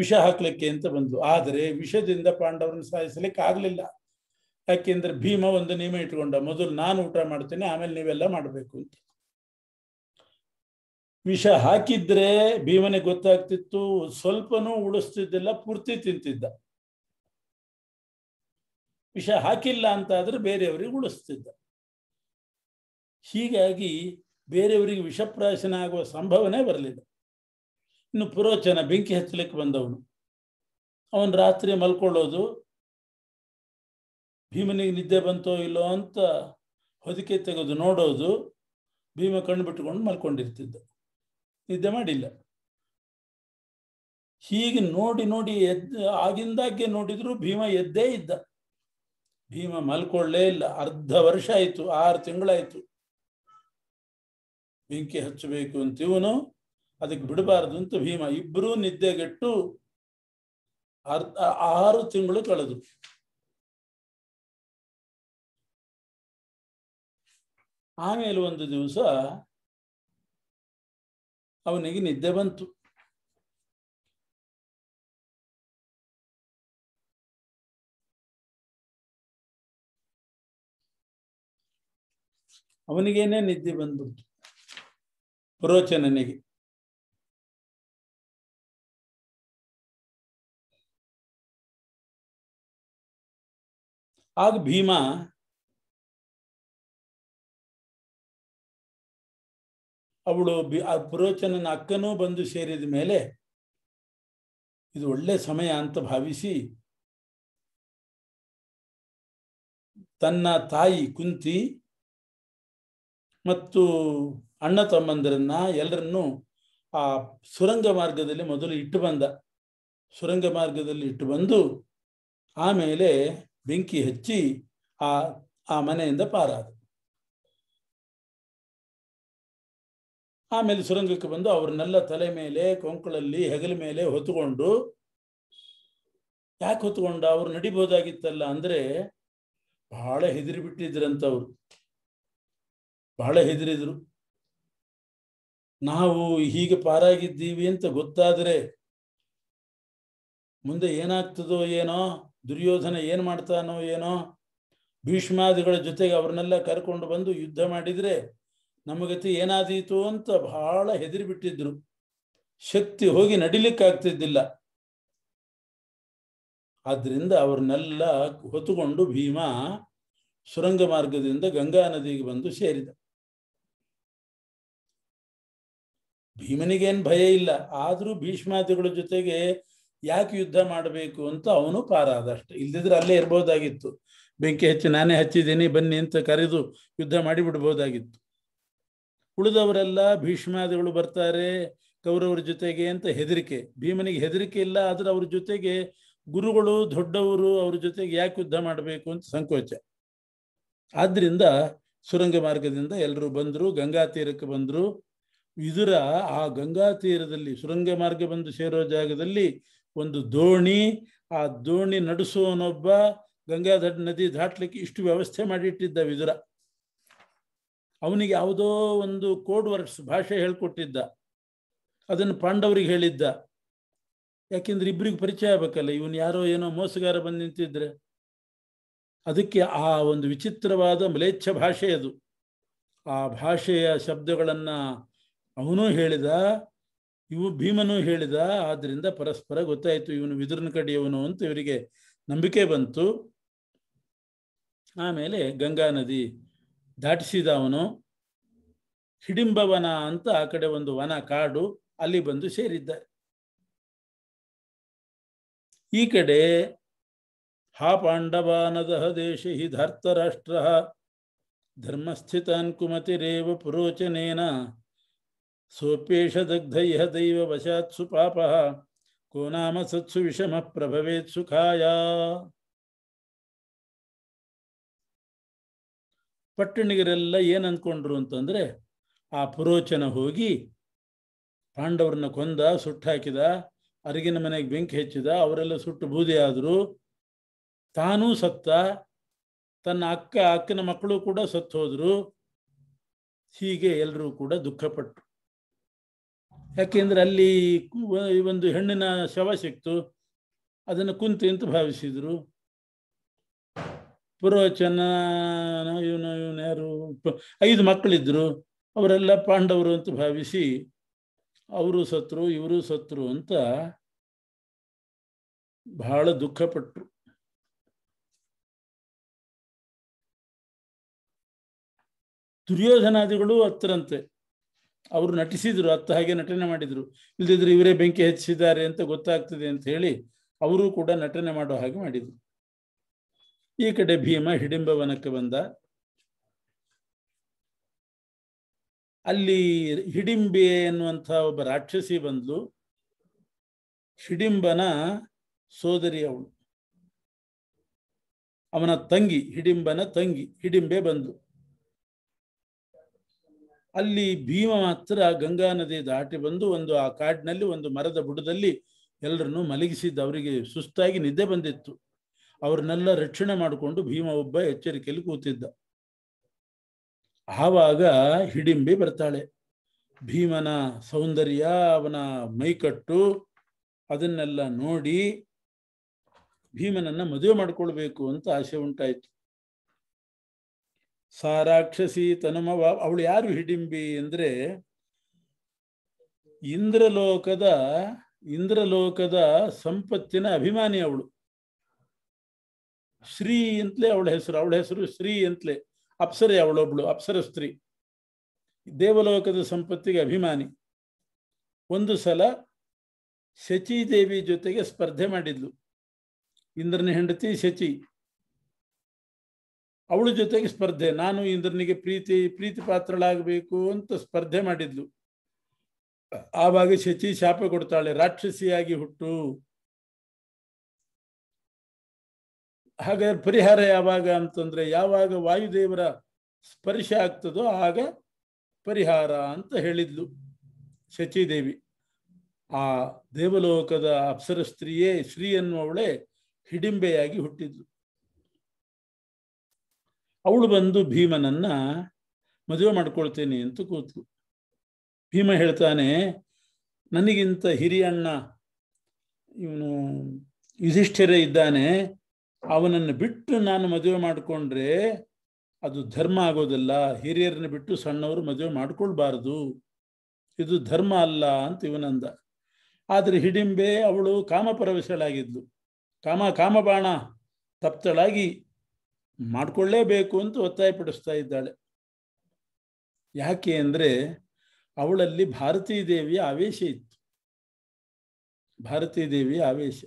ವಿಷ ಹಾಕ್ಲಿಕ್ಕೆ ಅಂತ ಬಂದ್ಲು ಆದರೆ ವಿಷದಿಂದ ಪಾಂಡವರನ್ನು ಸಾಯಿಸಲಿಕ್ಕೆ ಆಗ್ಲಿಲ್ಲ ಯಾಕೆಂದ್ರೆ ಭೀಮ ಒಂದು ನಿಯಮ ಇಟ್ಕೊಂಡ ಮೊದಲು ನಾನು ಊಟ ಮಾಡ್ತೇನೆ ಆಮೇಲೆ ನೀವೆಲ್ಲ ಮಾಡಬೇಕು ಅಂತ ವಿಷ ಹಾಕಿದ್ರೆ ಭೀಮನೆ ಗೊತ್ತಾಗ್ತಿತ್ತು ಸ್ವಲ್ಪನೂ ಉಳಿಸ್ತಿದ್ದಿಲ್ಲ ಪೂರ್ತಿ ತಿಂತಿದ್ದ ವಿಷ ಹಾಕಿಲ್ಲ ಅಂತಾದರೂ ಬೇರೆಯವರಿಗೆ ಉಳಿಸ್ತಿದ್ದ ಹೀಗಾಗಿ ಬೇರೆಯವರಿಗೆ ವಿಷಪ್ರಾಶನ ಆಗುವ ಸಂಭವನೆ ಬರಲಿಲ್ಲ ಇನ್ನು ಪುರೋಚನ ಬೆಂಕಿ ಹಚ್ಚಲಿಕ್ಕೆ ಬಂದವನು ಅವನು ರಾತ್ರಿ ಮಲ್ಕೊಳ್ಳೋದು ಭೀಮನಿಗೆ ನಿದ್ದೆ ಬಂತೋ ಇಲ್ಲೋ ಅಂತ ಹೊದಿಕೆ ತೆಗೆದು ನೋಡೋದು ಭೀಮ ಕಣ್ಣು ಬಿಟ್ಟುಕೊಂಡು ಮಲ್ಕೊಂಡಿರ್ತಿದ್ದ ನಿದ್ದೆ ಮಾಡಿಲ್ಲ ಹೀಗೆ ನೋಡಿ ನೋಡಿ ಎದ್ದು ಆಗಿಂದಾಗ್ಗೆ ನೋಡಿದ್ರು ಭೀಮ ಎದ್ದೇ ಇದ್ದ ಭೀಮ ಮಲ್ಕೊಳ್ಳೇ ಇಲ್ಲ ಅರ್ಧ ವರ್ಷ ಆಯಿತು ಆರು ತಿಂಗಳಾಯಿತು ಬೆಂಕಿ ಹಚ್ಚಬೇಕು ಅಂತ ಇವನು ಅದಕ್ಕೆ ಬಿಡಬಾರ್ದು ಅಂತ ಭೀಮ ಇಬ್ಬರೂ ನಿದ್ದೆಗೆಟ್ಟು ಅರ್ಧ ಆರು ತಿಂಗಳು ಕಳೆದು ಆಮೇಲೆ ಒಂದು ದಿವಸ ಅವನಿಗೆ ನಿದ್ದೆ ಬಂತು ಅವನಿಗೇನೆ ನಿದ್ದೆ ಬಂದ್ಬಿಡ್ತು ಪುರೋಚನನಿಗೆ ಆಗ ಭೀಮ ಅವಳು ಪುರೋಚನನ ಅಕ್ಕನೂ ಬಂದು ಸೇರಿದ ಮೇಲೆ ಇದು ಒಳ್ಳೆ ಸಮಯ ಅಂತ ಭಾವಿಸಿ ತನ್ನ ತಾಯಿ ಕುಂತಿ ಮತ್ತು ಅಣ್ಣ ತಮ್ಮಂದಿರನ್ನ ಎಲ್ಲರನ್ನೂ ಆ ಸುರಂಗ ಮಾರ್ಗದಲ್ಲಿ ಮೊದಲು ಇಟ್ಟು ಬಂದ ಸುರಂಗ ಮಾರ್ಗದಲ್ಲಿ ಇಟ್ಟು ಬಂದು ಆಮೇಲೆ ಬೆಂಕಿ ಹಚ್ಚಿ ಆ ಆ ಮನೆಯಿಂದ ಪಾರಾದ ಆಮೇಲೆ ಸುರಂಗಕ್ಕೆ ಬಂದು ಅವ್ರನ್ನೆಲ್ಲ ತಲೆ ಮೇಲೆ ಕೊಂಕಳಲ್ಲಿ ಹೆಗಲ ಮೇಲೆ ಹೊತ್ತುಕೊಂಡು ಯಾಕೆ ಹೊತ್ಕೊಂಡ ಅವ್ರು ನಡಿಬೋದಾಗಿತ್ತಲ್ಲ ಅಂದ್ರೆ ಬಹಳ ಹೆದರಿ ಬಿಟ್ಟಿದ್ರಂತ ಅವರು ಬಹಳ ಹೆದರಿದ್ರು ನಾವು ಹೀಗೆ ಪಾರಾಗಿದ್ದೀವಿ ಅಂತ ಗೊತ್ತಾದರೆ ಮುಂದೆ ಏನಾಗ್ತದೋ ಏನೋ ದುರ್ಯೋಧನ ಏನು ಮಾಡ್ತಾನೋ ಏನೋ ಭೀಷ್ಮಾದಿಗಳ ಜೊತೆಗೆ ಅವ್ರನ್ನೆಲ್ಲ ಕರ್ಕೊಂಡು ಬಂದು ಯುದ್ಧ ಮಾಡಿದರೆ ನಮಗತಿ ಏನಾದೀತು ಅಂತ ಬಹಳ ಹೆದರಿಬಿಟ್ಟಿದ್ರು ಶಕ್ತಿ ಹೋಗಿ ನಡಿಲಿಕ್ಕಾಗ್ತಿದ್ದಿಲ್ಲ ಆದ್ರಿಂದ ಅವ್ರನ್ನೆಲ್ಲ ಹೊತ್ತುಕೊಂಡು ಭೀಮಾ ಸುರಂಗ ಮಾರ್ಗದಿಂದ ಗಂಗಾ ನದಿಗೆ ಬಂದು ಸೇರಿದ ಭೀಮನಿಗೇನು ಭಯ ಇಲ್ಲ ಆದರೂ ಭೀಷ್ಮಾದಿಗಳ ಜೊತೆಗೆ ಯಾಕೆ ಯುದ್ಧ ಮಾಡಬೇಕು ಅಂತ ಅವನು ಅಷ್ಟೆ ಇಲ್ದಿದ್ರೆ ಅಲ್ಲೇ ಇರಬಹುದಾಗಿತ್ತು ಬೆಂಕಿ ಹಚ್ಚಿ ನಾನೇ ಹಚ್ಚಿದ್ದೀನಿ ಬನ್ನಿ ಅಂತ ಕರೆದು ಯುದ್ಧ ಮಾಡಿ ಉಳಿದವರೆಲ್ಲ ಭೀಷ್ಮಾದಿಗಳು ಬರ್ತಾರೆ ಕೌರವ್ರ ಜೊತೆಗೆ ಅಂತ ಹೆದರಿಕೆ ಭೀಮನಿಗೆ ಹೆದರಿಕೆ ಇಲ್ಲ ಆದ್ರೆ ಅವ್ರ ಜೊತೆಗೆ ಗುರುಗಳು ದೊಡ್ಡವರು ಅವ್ರ ಜೊತೆಗೆ ಯಾಕೆ ಯುದ್ಧ ಮಾಡಬೇಕು ಅಂತ ಸಂಕೋಚ ಆದ್ರಿಂದ ಸುರಂಗ ಮಾರ್ಗದಿಂದ ಎಲ್ಲರೂ ಬಂದರು ಗಂಗಾ ತೀರಕ್ಕೆ ಬಂದರು ಇದರ ಆ ಗಂಗಾ ತೀರದಲ್ಲಿ ಸುರಂಗ ಮಾರ್ಗ ಬಂದು ಸೇರೋ ಜಾಗದಲ್ಲಿ ಒಂದು ದೋಣಿ ಆ ದೋಣಿ ನಡೆಸುವನೊಬ್ಬ ಗಂಗಾ ನದಿ ದಾಟ್ಲಿಕ್ಕೆ ಇಷ್ಟು ವ್ಯವಸ್ಥೆ ಮಾಡಿಟ್ಟಿದ್ದ ವಿದುರ ಅವನಿಗೆ ಯಾವುದೋ ಒಂದು ಕೋಡ್ ವರ್ಡ್ಸ್ ಭಾಷೆ ಹೇಳ್ಕೊಟ್ಟಿದ್ದ ಅದನ್ನು ಪಾಂಡವರಿಗೆ ಹೇಳಿದ್ದ ಯಾಕೆಂದ್ರೆ ಇಬ್ಬರಿಗೆ ಪರಿಚಯ ಆಗ್ಬೇಕಲ್ಲ ಇವನು ಯಾರೋ ಏನೋ ಮೋಸಗಾರ ಬಂದು ನಿಂತಿದ್ರೆ ಅದಕ್ಕೆ ಆ ಒಂದು ವಿಚಿತ್ರವಾದ ಮಲೇಚ್ಛ ಭಾಷೆ ಅದು ಆ ಭಾಷೆಯ ಶಬ್ದಗಳನ್ನ ಅವನು ಹೇಳಿದ ಇವು ಭೀಮನು ಹೇಳಿದ ಆದ್ರಿಂದ ಪರಸ್ಪರ ಗೊತ್ತಾಯಿತು ಇವನು ವಿದುರನ ಕಡೆಯವನು ಅಂತ ಇವರಿಗೆ ನಂಬಿಕೆ ಬಂತು ಆಮೇಲೆ ಗಂಗಾ ನದಿ ದಾಟಿಸಿದ ಅವನು ಹಿಡಿಂಬವನ ಅಂತ ಆ ಕಡೆ ಒಂದು ವನ ಕಾಡು ಅಲ್ಲಿ ಬಂದು ಸೇರಿದ್ದಾರೆ ಈ ಕಡೆ ಹಾ ಪಾಂಡವಾನದಹ ದೇಶ ಹಿ ಧರ್ಮಸ್ಥಿತ ಧರ್ಮಸ್ಥಿತಾನ್ ರೇವ ಪುರೋಚನೇನ ಸೋಪೇಶ ದಗ್ಧೈಹ ದೈವ ವಶಾತ್ಸು ಪಾಪ को ಸತ್ಸು ಸತ್ಸು ವಿಷಮ ಪ್ರಭವೇತ್ ಪಟ್ಟಣಿಗರೆಲ್ಲ ಏನು ಅಂದ್ಕೊಂಡ್ರು ಅಂತಂದರೆ ಆ ಪುರೋಚನ ಹೋಗಿ ಪಾಂಡವ್ರನ್ನ ಕೊಂದ ಸುಟ್ಟಾಕಿದ ಅರಿಗಿನ ಮನೆಗೆ ಬೆಂಕಿ ಹೆಚ್ಚಿದ ಅವರೆಲ್ಲ ಸುಟ್ಟು ಬೂದಿ ಆದ್ರು ತಾನೂ ಸತ್ತ ತನ್ನ ಅಕ್ಕ ಅಕ್ಕನ ಮಕ್ಕಳು ಕೂಡ ಸತ್ತು ಹೋದರು ಹೀಗೆ ಎಲ್ಲರೂ ಕೂಡ ದುಃಖಪಟ್ಟರು ಯಾಕೆಂದ್ರೆ ಅಲ್ಲಿ ಒಂದು ಹೆಣ್ಣಿನ ಶವ ಸಿಕ್ತು ಅದನ್ನು ಕುಂತು ಅಂತ ಭಾವಿಸಿದರು ಪುರೋಚನ ಇವನು ಇವನು ಯಾರು ಐದು ಮಕ್ಕಳಿದ್ರು ಅವರೆಲ್ಲ ಪಾಂಡವರು ಅಂತ ಭಾವಿಸಿ ಅವರು ಸತ್ರು ಇವರು ಸತ್ರು ಅಂತ ಬಹಳ ದುಃಖಪಟ್ಟರು ದುರ್ಯೋಧನಾದಿಗಳು ಹತ್ರಂತೆ ಅವರು ನಟಿಸಿದರು ಅತ್ತ ಹಾಗೆ ನಟನೆ ಮಾಡಿದ್ರು ಇಲ್ದಿದ್ರೆ ಇವರೇ ಬೆಂಕಿ ಹೆಚ್ಚಿದ್ದಾರೆ ಅಂತ ಗೊತ್ತಾಗ್ತದೆ ಅಂತ ಹೇಳಿ ಅವರು ಕೂಡ ನಟನೆ ಮಾಡೋ ಹಾಗೆ ಮಾಡಿದ್ರು ಈ ಕಡೆ ಭೀಮ ಹಿಡಿಂಬವನಕ್ಕೆ ಬಂದ ಅಲ್ಲಿ ಹಿಡಿಂಬೆ ಎನ್ನುವಂಥ ಒಬ್ಬ ರಾಕ್ಷಸಿ ಬಂದ್ಲು ಹಿಡಿಂಬನ ಸೋದರಿ ಅವಳು ಅವನ ತಂಗಿ ಹಿಡಿಂಬನ ತಂಗಿ ಹಿಡಿಂಬೆ ಬಂದ್ಲು ಅಲ್ಲಿ ಭೀಮ ಮಾತ್ರ ಗಂಗಾ ನದಿ ದಾಟಿ ಬಂದು ಒಂದು ಆ ಕಾಡಿನಲ್ಲಿ ಒಂದು ಮರದ ಬುಡದಲ್ಲಿ ಎಲ್ಲರನ್ನು ಮಲಗಿಸಿದ್ದು ಅವರಿಗೆ ಸುಸ್ತಾಗಿ ನಿದ್ದೆ ಬಂದಿತ್ತು ಅವ್ರನ್ನೆಲ್ಲ ರಕ್ಷಣೆ ಮಾಡಿಕೊಂಡು ಭೀಮ ಒಬ್ಬ ಎಚ್ಚರಿಕೆಯಲ್ಲಿ ಕೂತಿದ್ದ ಆವಾಗ ಹಿಡಿಂಬಿ ಬರ್ತಾಳೆ ಭೀಮನ ಸೌಂದರ್ಯ ಅವನ ಮೈಕಟ್ಟು ಅದನ್ನೆಲ್ಲ ನೋಡಿ ಭೀಮನನ್ನ ಮದುವೆ ಮಾಡ್ಕೊಳ್ಬೇಕು ಅಂತ ಆಸೆ ಉಂಟಾಯಿತು ಸಾರಾಕ್ಷಸಿ ರಾಕ್ಷಸಿ ತನುಮವ ಅವಳು ಯಾರು ಹಿಡಿಂಬಿ ಅಂದ್ರೆ ಇಂದ್ರಲೋಕದ ಇಂದ್ರಲೋಕದ ಸಂಪತ್ತಿನ ಅಭಿಮಾನಿ ಅವಳು ಶ್ರೀ ಅಂತಲೇ ಅವಳ ಹೆಸರು ಅವಳ ಹೆಸರು ಶ್ರೀ ಅಂತಲೇ ಅಪ್ಸರೆ ಅವಳೊಬ್ಳು ಅಪ್ಸರ ಸ್ತ್ರೀ ದೇವಲೋಕದ ಸಂಪತ್ತಿಗೆ ಅಭಿಮಾನಿ ಒಂದು ಸಲ ಶಚಿ ದೇವಿ ಜೊತೆಗೆ ಸ್ಪರ್ಧೆ ಮಾಡಿದ್ಲು ಇಂದ್ರನ ಹೆಂಡತಿ ಶಚಿ ಅವಳ ಜೊತೆಗೆ ಸ್ಪರ್ಧೆ ನಾನು ಇಂದ್ರನಿಗೆ ಪ್ರೀತಿ ಪ್ರೀತಿ ಪಾತ್ರಳಾಗಬೇಕು ಅಂತ ಸ್ಪರ್ಧೆ ಮಾಡಿದ್ಲು ಆವಾಗ ಶಚಿ ಶಾಪ ಕೊಡ್ತಾಳೆ ರಾಕ್ಷಸಿಯಾಗಿ ಹುಟ್ಟು ಹಾಗಾದ್ರೆ ಪರಿಹಾರ ಯಾವಾಗ ಅಂತಂದ್ರೆ ಯಾವಾಗ ವಾಯುದೇವರ ಸ್ಪರ್ಶ ಆಗ್ತದೋ ಆಗ ಪರಿಹಾರ ಅಂತ ಹೇಳಿದ್ಲು ಶಚಿದೇವಿ ಆ ದೇವಲೋಕದ ಅಪ್ಸರ ಸ್ತ್ರೀಯೇ ಶ್ರೀ ಅನ್ನುವವಳೆ ಹಿಡಿಂಬೆಯಾಗಿ ಹುಟ್ಟಿದ್ಲು ಅವಳು ಬಂದು ಭೀಮನನ್ನ ಮದುವೆ ಮಾಡ್ಕೊಳ್ತೇನೆ ಅಂತ ಕೂತು ಭೀಮ ಹೇಳ್ತಾನೆ ನನಗಿಂತ ಹಿರಿಯಣ್ಣ ಇವನು ಯುಧಿಷ್ಠಿರ ಇದ್ದಾನೆ ಅವನನ್ನು ಬಿಟ್ಟು ನಾನು ಮದುವೆ ಮಾಡಿಕೊಂಡ್ರೆ ಅದು ಧರ್ಮ ಆಗೋದಿಲ್ಲ ಹಿರಿಯರನ್ನ ಬಿಟ್ಟು ಸಣ್ಣವರು ಮದುವೆ ಮಾಡ್ಕೊಳ್ಬಾರ್ದು ಇದು ಧರ್ಮ ಅಲ್ಲ ಅಂತ ಇವನಂದ ಆದರೆ ಹಿಡಿಂಬೆ ಅವಳು ಕಾಮಪರವಶಳಾಗಿದ್ಲು ಕಾಮ ಕಾಮಬಾಣ ತಪ್ತಳಾಗಿ ಮಾಡಿಕೊಳ್ಳೇಬೇಕು ಅಂತ ಪಡಿಸ್ತಾ ಇದ್ದಾಳೆ ಯಾಕೆ ಅಂದರೆ ಅವಳಲ್ಲಿ ಭಾರತೀ ದೇವಿಯ ಆವೇಶ ಇತ್ತು ಭಾರತೀ ದೇವಿಯ ಆವೇಶ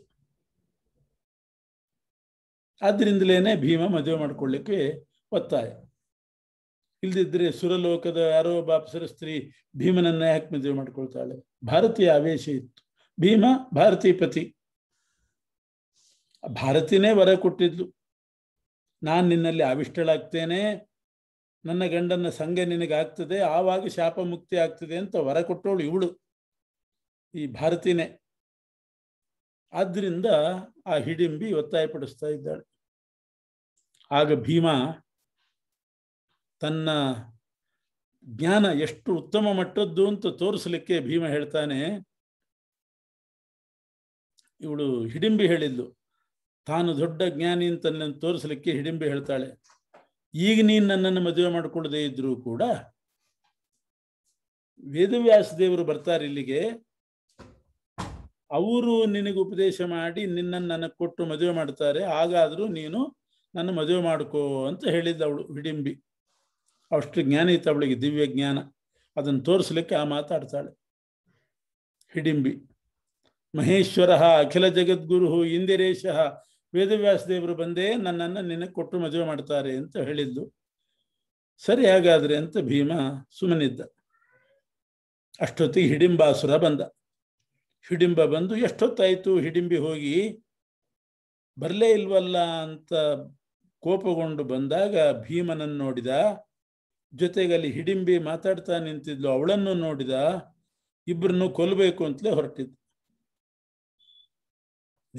ಆದ್ರಿಂದಲೇನೆ ಭೀಮ ಮದುವೆ ಮಾಡ್ಕೊಳ್ಳಿಕ್ಕೆ ಒತ್ತಾಯ ಇಲ್ದಿದ್ರೆ ಸುರಲೋಕದ ಯಾರೋ ಬಾಪ್ಸರ ಸ್ತ್ರೀ ಭೀಮನನ್ನ ಯಾಕೆ ಮದುವೆ ಮಾಡ್ಕೊಳ್ತಾಳೆ ಭಾರತೀಯ ಆವೇಶ ಇತ್ತು ಭೀಮ ಭಾರತೀ ಪತಿ ಭಾರತಿನೇ ವರ ಕೊಟ್ಟಿದ್ಲು ನಾನು ನಿನ್ನಲ್ಲಿ ಅವಿಷ್ಟಳಾಗ್ತೇನೆ ನನ್ನ ಗಂಡನ ಸಂಘ ನಿನಗಾಗ್ತದೆ ಆವಾಗ ಶಾಪ ಮುಕ್ತಿ ಆಗ್ತದೆ ಅಂತ ವರ ಕೊಟ್ಟವಳು ಇವಳು ಈ ಭಾರತಿನೇ ಆದ್ರಿಂದ ಆ ಹಿಡಿಂಬಿ ಒತ್ತಾಯಪಡಿಸ್ತಾ ಇದ್ದಾಳೆ ಆಗ ಭೀಮ ತನ್ನ ಜ್ಞಾನ ಎಷ್ಟು ಉತ್ತಮ ಮಟ್ಟದ್ದು ಅಂತ ತೋರಿಸಲಿಕ್ಕೆ ಭೀಮ ಹೇಳ್ತಾನೆ ಇವಳು ಹಿಡಿಂಬಿ ಹೇಳಿದ್ಲು ತಾನು ದೊಡ್ಡ ಜ್ಞಾನಿ ಅಂತ ನನ್ನ ತೋರಿಸಲಿಕ್ಕೆ ಹಿಡಿಂಬೆ ಹೇಳ್ತಾಳೆ ಈಗ ನೀನ್ ನನ್ನನ್ನು ಮದುವೆ ಮಾಡಿಕೊಳ್ಳದೇ ಇದ್ರೂ ಕೂಡ ವೇದವ್ಯಾಸ ದೇವರು ಬರ್ತಾರೆ ಇಲ್ಲಿಗೆ ಅವರು ನಿನಗೆ ಉಪದೇಶ ಮಾಡಿ ನಿನ್ನನ್ನು ನನಗೆ ಕೊಟ್ಟು ಮದುವೆ ಮಾಡ್ತಾರೆ ಹಾಗಾದರೂ ನೀನು ನನ್ನ ಮದುವೆ ಮಾಡ್ಕೋ ಅಂತ ಹೇಳಿದ್ದ ಅವಳು ಹಿಡಿಂಬಿ ಅಷ್ಟು ಜ್ಞಾನ ಇತ್ತು ಅವಳಿಗೆ ದಿವ್ಯ ಜ್ಞಾನ ಅದನ್ನ ತೋರಿಸ್ಲಿಕ್ಕೆ ಆ ಮಾತಾಡ್ತಾಳೆ ಹಿಡಿಂಬಿ ಮಹೇಶ್ವರ ಅಖಿಲ ಜಗದ್ಗುರು ಇಂದಿರೇಶ ವೇದವ್ಯಾಸ ದೇವರು ಬಂದೇ ನನ್ನನ್ನು ನಿನಗೆ ಕೊಟ್ಟು ಮದುವೆ ಮಾಡ್ತಾರೆ ಅಂತ ಹೇಳಿದ್ದು ಸರಿ ಹಾಗಾದ್ರೆ ಅಂತ ಭೀಮ ಸುಮ್ಮನಿದ್ದ ಅಷ್ಟೊತ್ತಿಗೆ ಹಿಡಿಂಬಾಸುರ ಬಂದ ಹಿಡಿಂಬ ಬಂದು ಎಷ್ಟೊತ್ತಾಯಿತು ಹಿಡಿಂಬಿ ಹೋಗಿ ಬರಲೇ ಇಲ್ವಲ್ಲ ಅಂತ ಕೋಪಗೊಂಡು ಬಂದಾಗ ಭೀಮನನ್ನು ನೋಡಿದ ಜೊತೆಗಲ್ಲಿ ಹಿಡಿಂಬಿ ಮಾತಾಡ್ತಾ ನಿಂತಿದ್ಲು ಅವಳನ್ನು ನೋಡಿದ ಇಬ್ಬರನ್ನು ಕೊಲ್ಲಬೇಕು ಅಂತಲೇ ಹೊರಟಿದ್ದು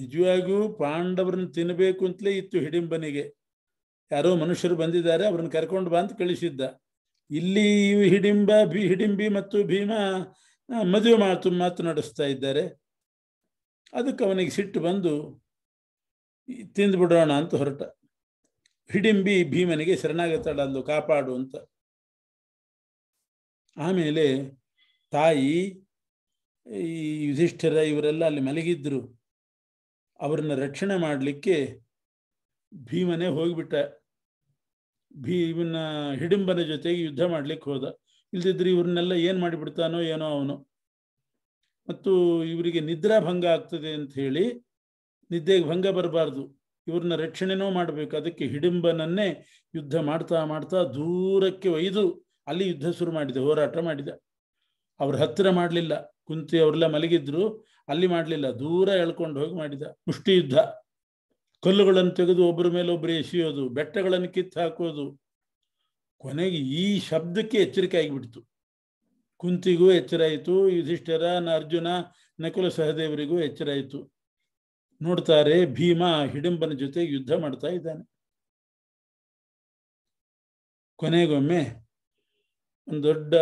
ನಿಜವಾಗಿಯೂ ಪಾಂಡವ್ರನ್ನ ತಿನ್ನಬೇಕು ಅಂತಲೇ ಇತ್ತು ಹಿಡಿಂಬನಿಗೆ ಯಾರೋ ಮನುಷ್ಯರು ಬಂದಿದ್ದಾರೆ ಅವ್ರನ್ನ ಕರ್ಕೊಂಡು ಬಾ ಅಂತ ಕಳಿಸಿದ್ದ ಇಲ್ಲಿ ಹಿಡಿಂಬ ಭಿ ಹಿಡಿಂಬಿ ಮತ್ತು ಭೀಮ ಮದುವೆ ಮಾತು ಮಾತು ನಡೆಸ್ತಾ ಇದ್ದಾರೆ ಅದಕ್ಕೆ ಅವನಿಗೆ ಸಿಟ್ಟು ಬಂದು ತಿಂದು ಬಿಡೋಣ ಅಂತ ಹೊರಟ ಹಿಡಿಂಬಿ ಭೀಮನಿಗೆ ಅಂದು ಕಾಪಾಡು ಅಂತ ಆಮೇಲೆ ತಾಯಿ ಈ ಯುಧಿಷ್ಠಿರ ಇವರೆಲ್ಲ ಅಲ್ಲಿ ಮಲಗಿದ್ರು ಅವರನ್ನ ರಕ್ಷಣೆ ಮಾಡಲಿಕ್ಕೆ ಭೀಮನೇ ಹೋಗಿಬಿಟ್ಟ ಭೀಮನ ಹಿಡಿಂಬನ ಜೊತೆಗೆ ಯುದ್ಧ ಮಾಡ್ಲಿಕ್ಕೆ ಹೋದ ಇಲ್ದಿದ್ರೆ ಇವ್ರನ್ನೆಲ್ಲ ಏನು ಮಾಡಿಬಿಡ್ತಾನೋ ಏನೋ ಅವನು ಮತ್ತು ಇವರಿಗೆ ನಿದ್ರಾ ಭಂಗ ಆಗ್ತದೆ ಅಂತ ಹೇಳಿ ನಿದ್ದೆಗೆ ಭಂಗ ಬರಬಾರ್ದು ಇವ್ರನ್ನ ರಕ್ಷಣೆನೋ ಮಾಡ್ಬೇಕು ಅದಕ್ಕೆ ಹಿಡಿಂಬನನ್ನೇ ಯುದ್ಧ ಮಾಡ್ತಾ ಮಾಡ್ತಾ ದೂರಕ್ಕೆ ಒಯ್ದು ಅಲ್ಲಿ ಯುದ್ಧ ಶುರು ಮಾಡಿದೆ ಹೋರಾಟ ಮಾಡಿದ ಅವ್ರ ಹತ್ತಿರ ಮಾಡಲಿಲ್ಲ ಕುಂತಿ ಅವರೆಲ್ಲ ಮಲಗಿದ್ರು ಅಲ್ಲಿ ಮಾಡಲಿಲ್ಲ ದೂರ ಎಳ್ಕೊಂಡು ಹೋಗಿ ಮಾಡಿದ ಮುಷ್ಟಿ ಯುದ್ಧ ಕಲ್ಲುಗಳನ್ನು ತೆಗೆದು ಒಬ್ಬರ ಮೇಲೆ ಒಬ್ಬರು ಎಸೆಯೋದು ಬೆಟ್ಟಗಳನ್ನು ಕಿತ್ತು ಹಾಕೋದು ಕೊನೆಗೆ ಈ ಶಬ್ದಕ್ಕೆ ಎಚ್ಚರಿಕೆ ಆಗಿಬಿಡ್ತು ಕುಂತಿಗೂ ಆಯಿತು ಯುಧಿಷ್ಠರ ಅರ್ಜುನ ನಕುಲ ಸಹದೇವರಿಗೂ ಆಯಿತು ನೋಡ್ತಾರೆ ಭೀಮ ಹಿಡಿಂಬನ ಜೊತೆ ಯುದ್ಧ ಮಾಡ್ತಾ ಇದ್ದಾನೆ ಕೊನೆಗೊಮ್ಮೆ ಒಂದು ದೊಡ್ಡ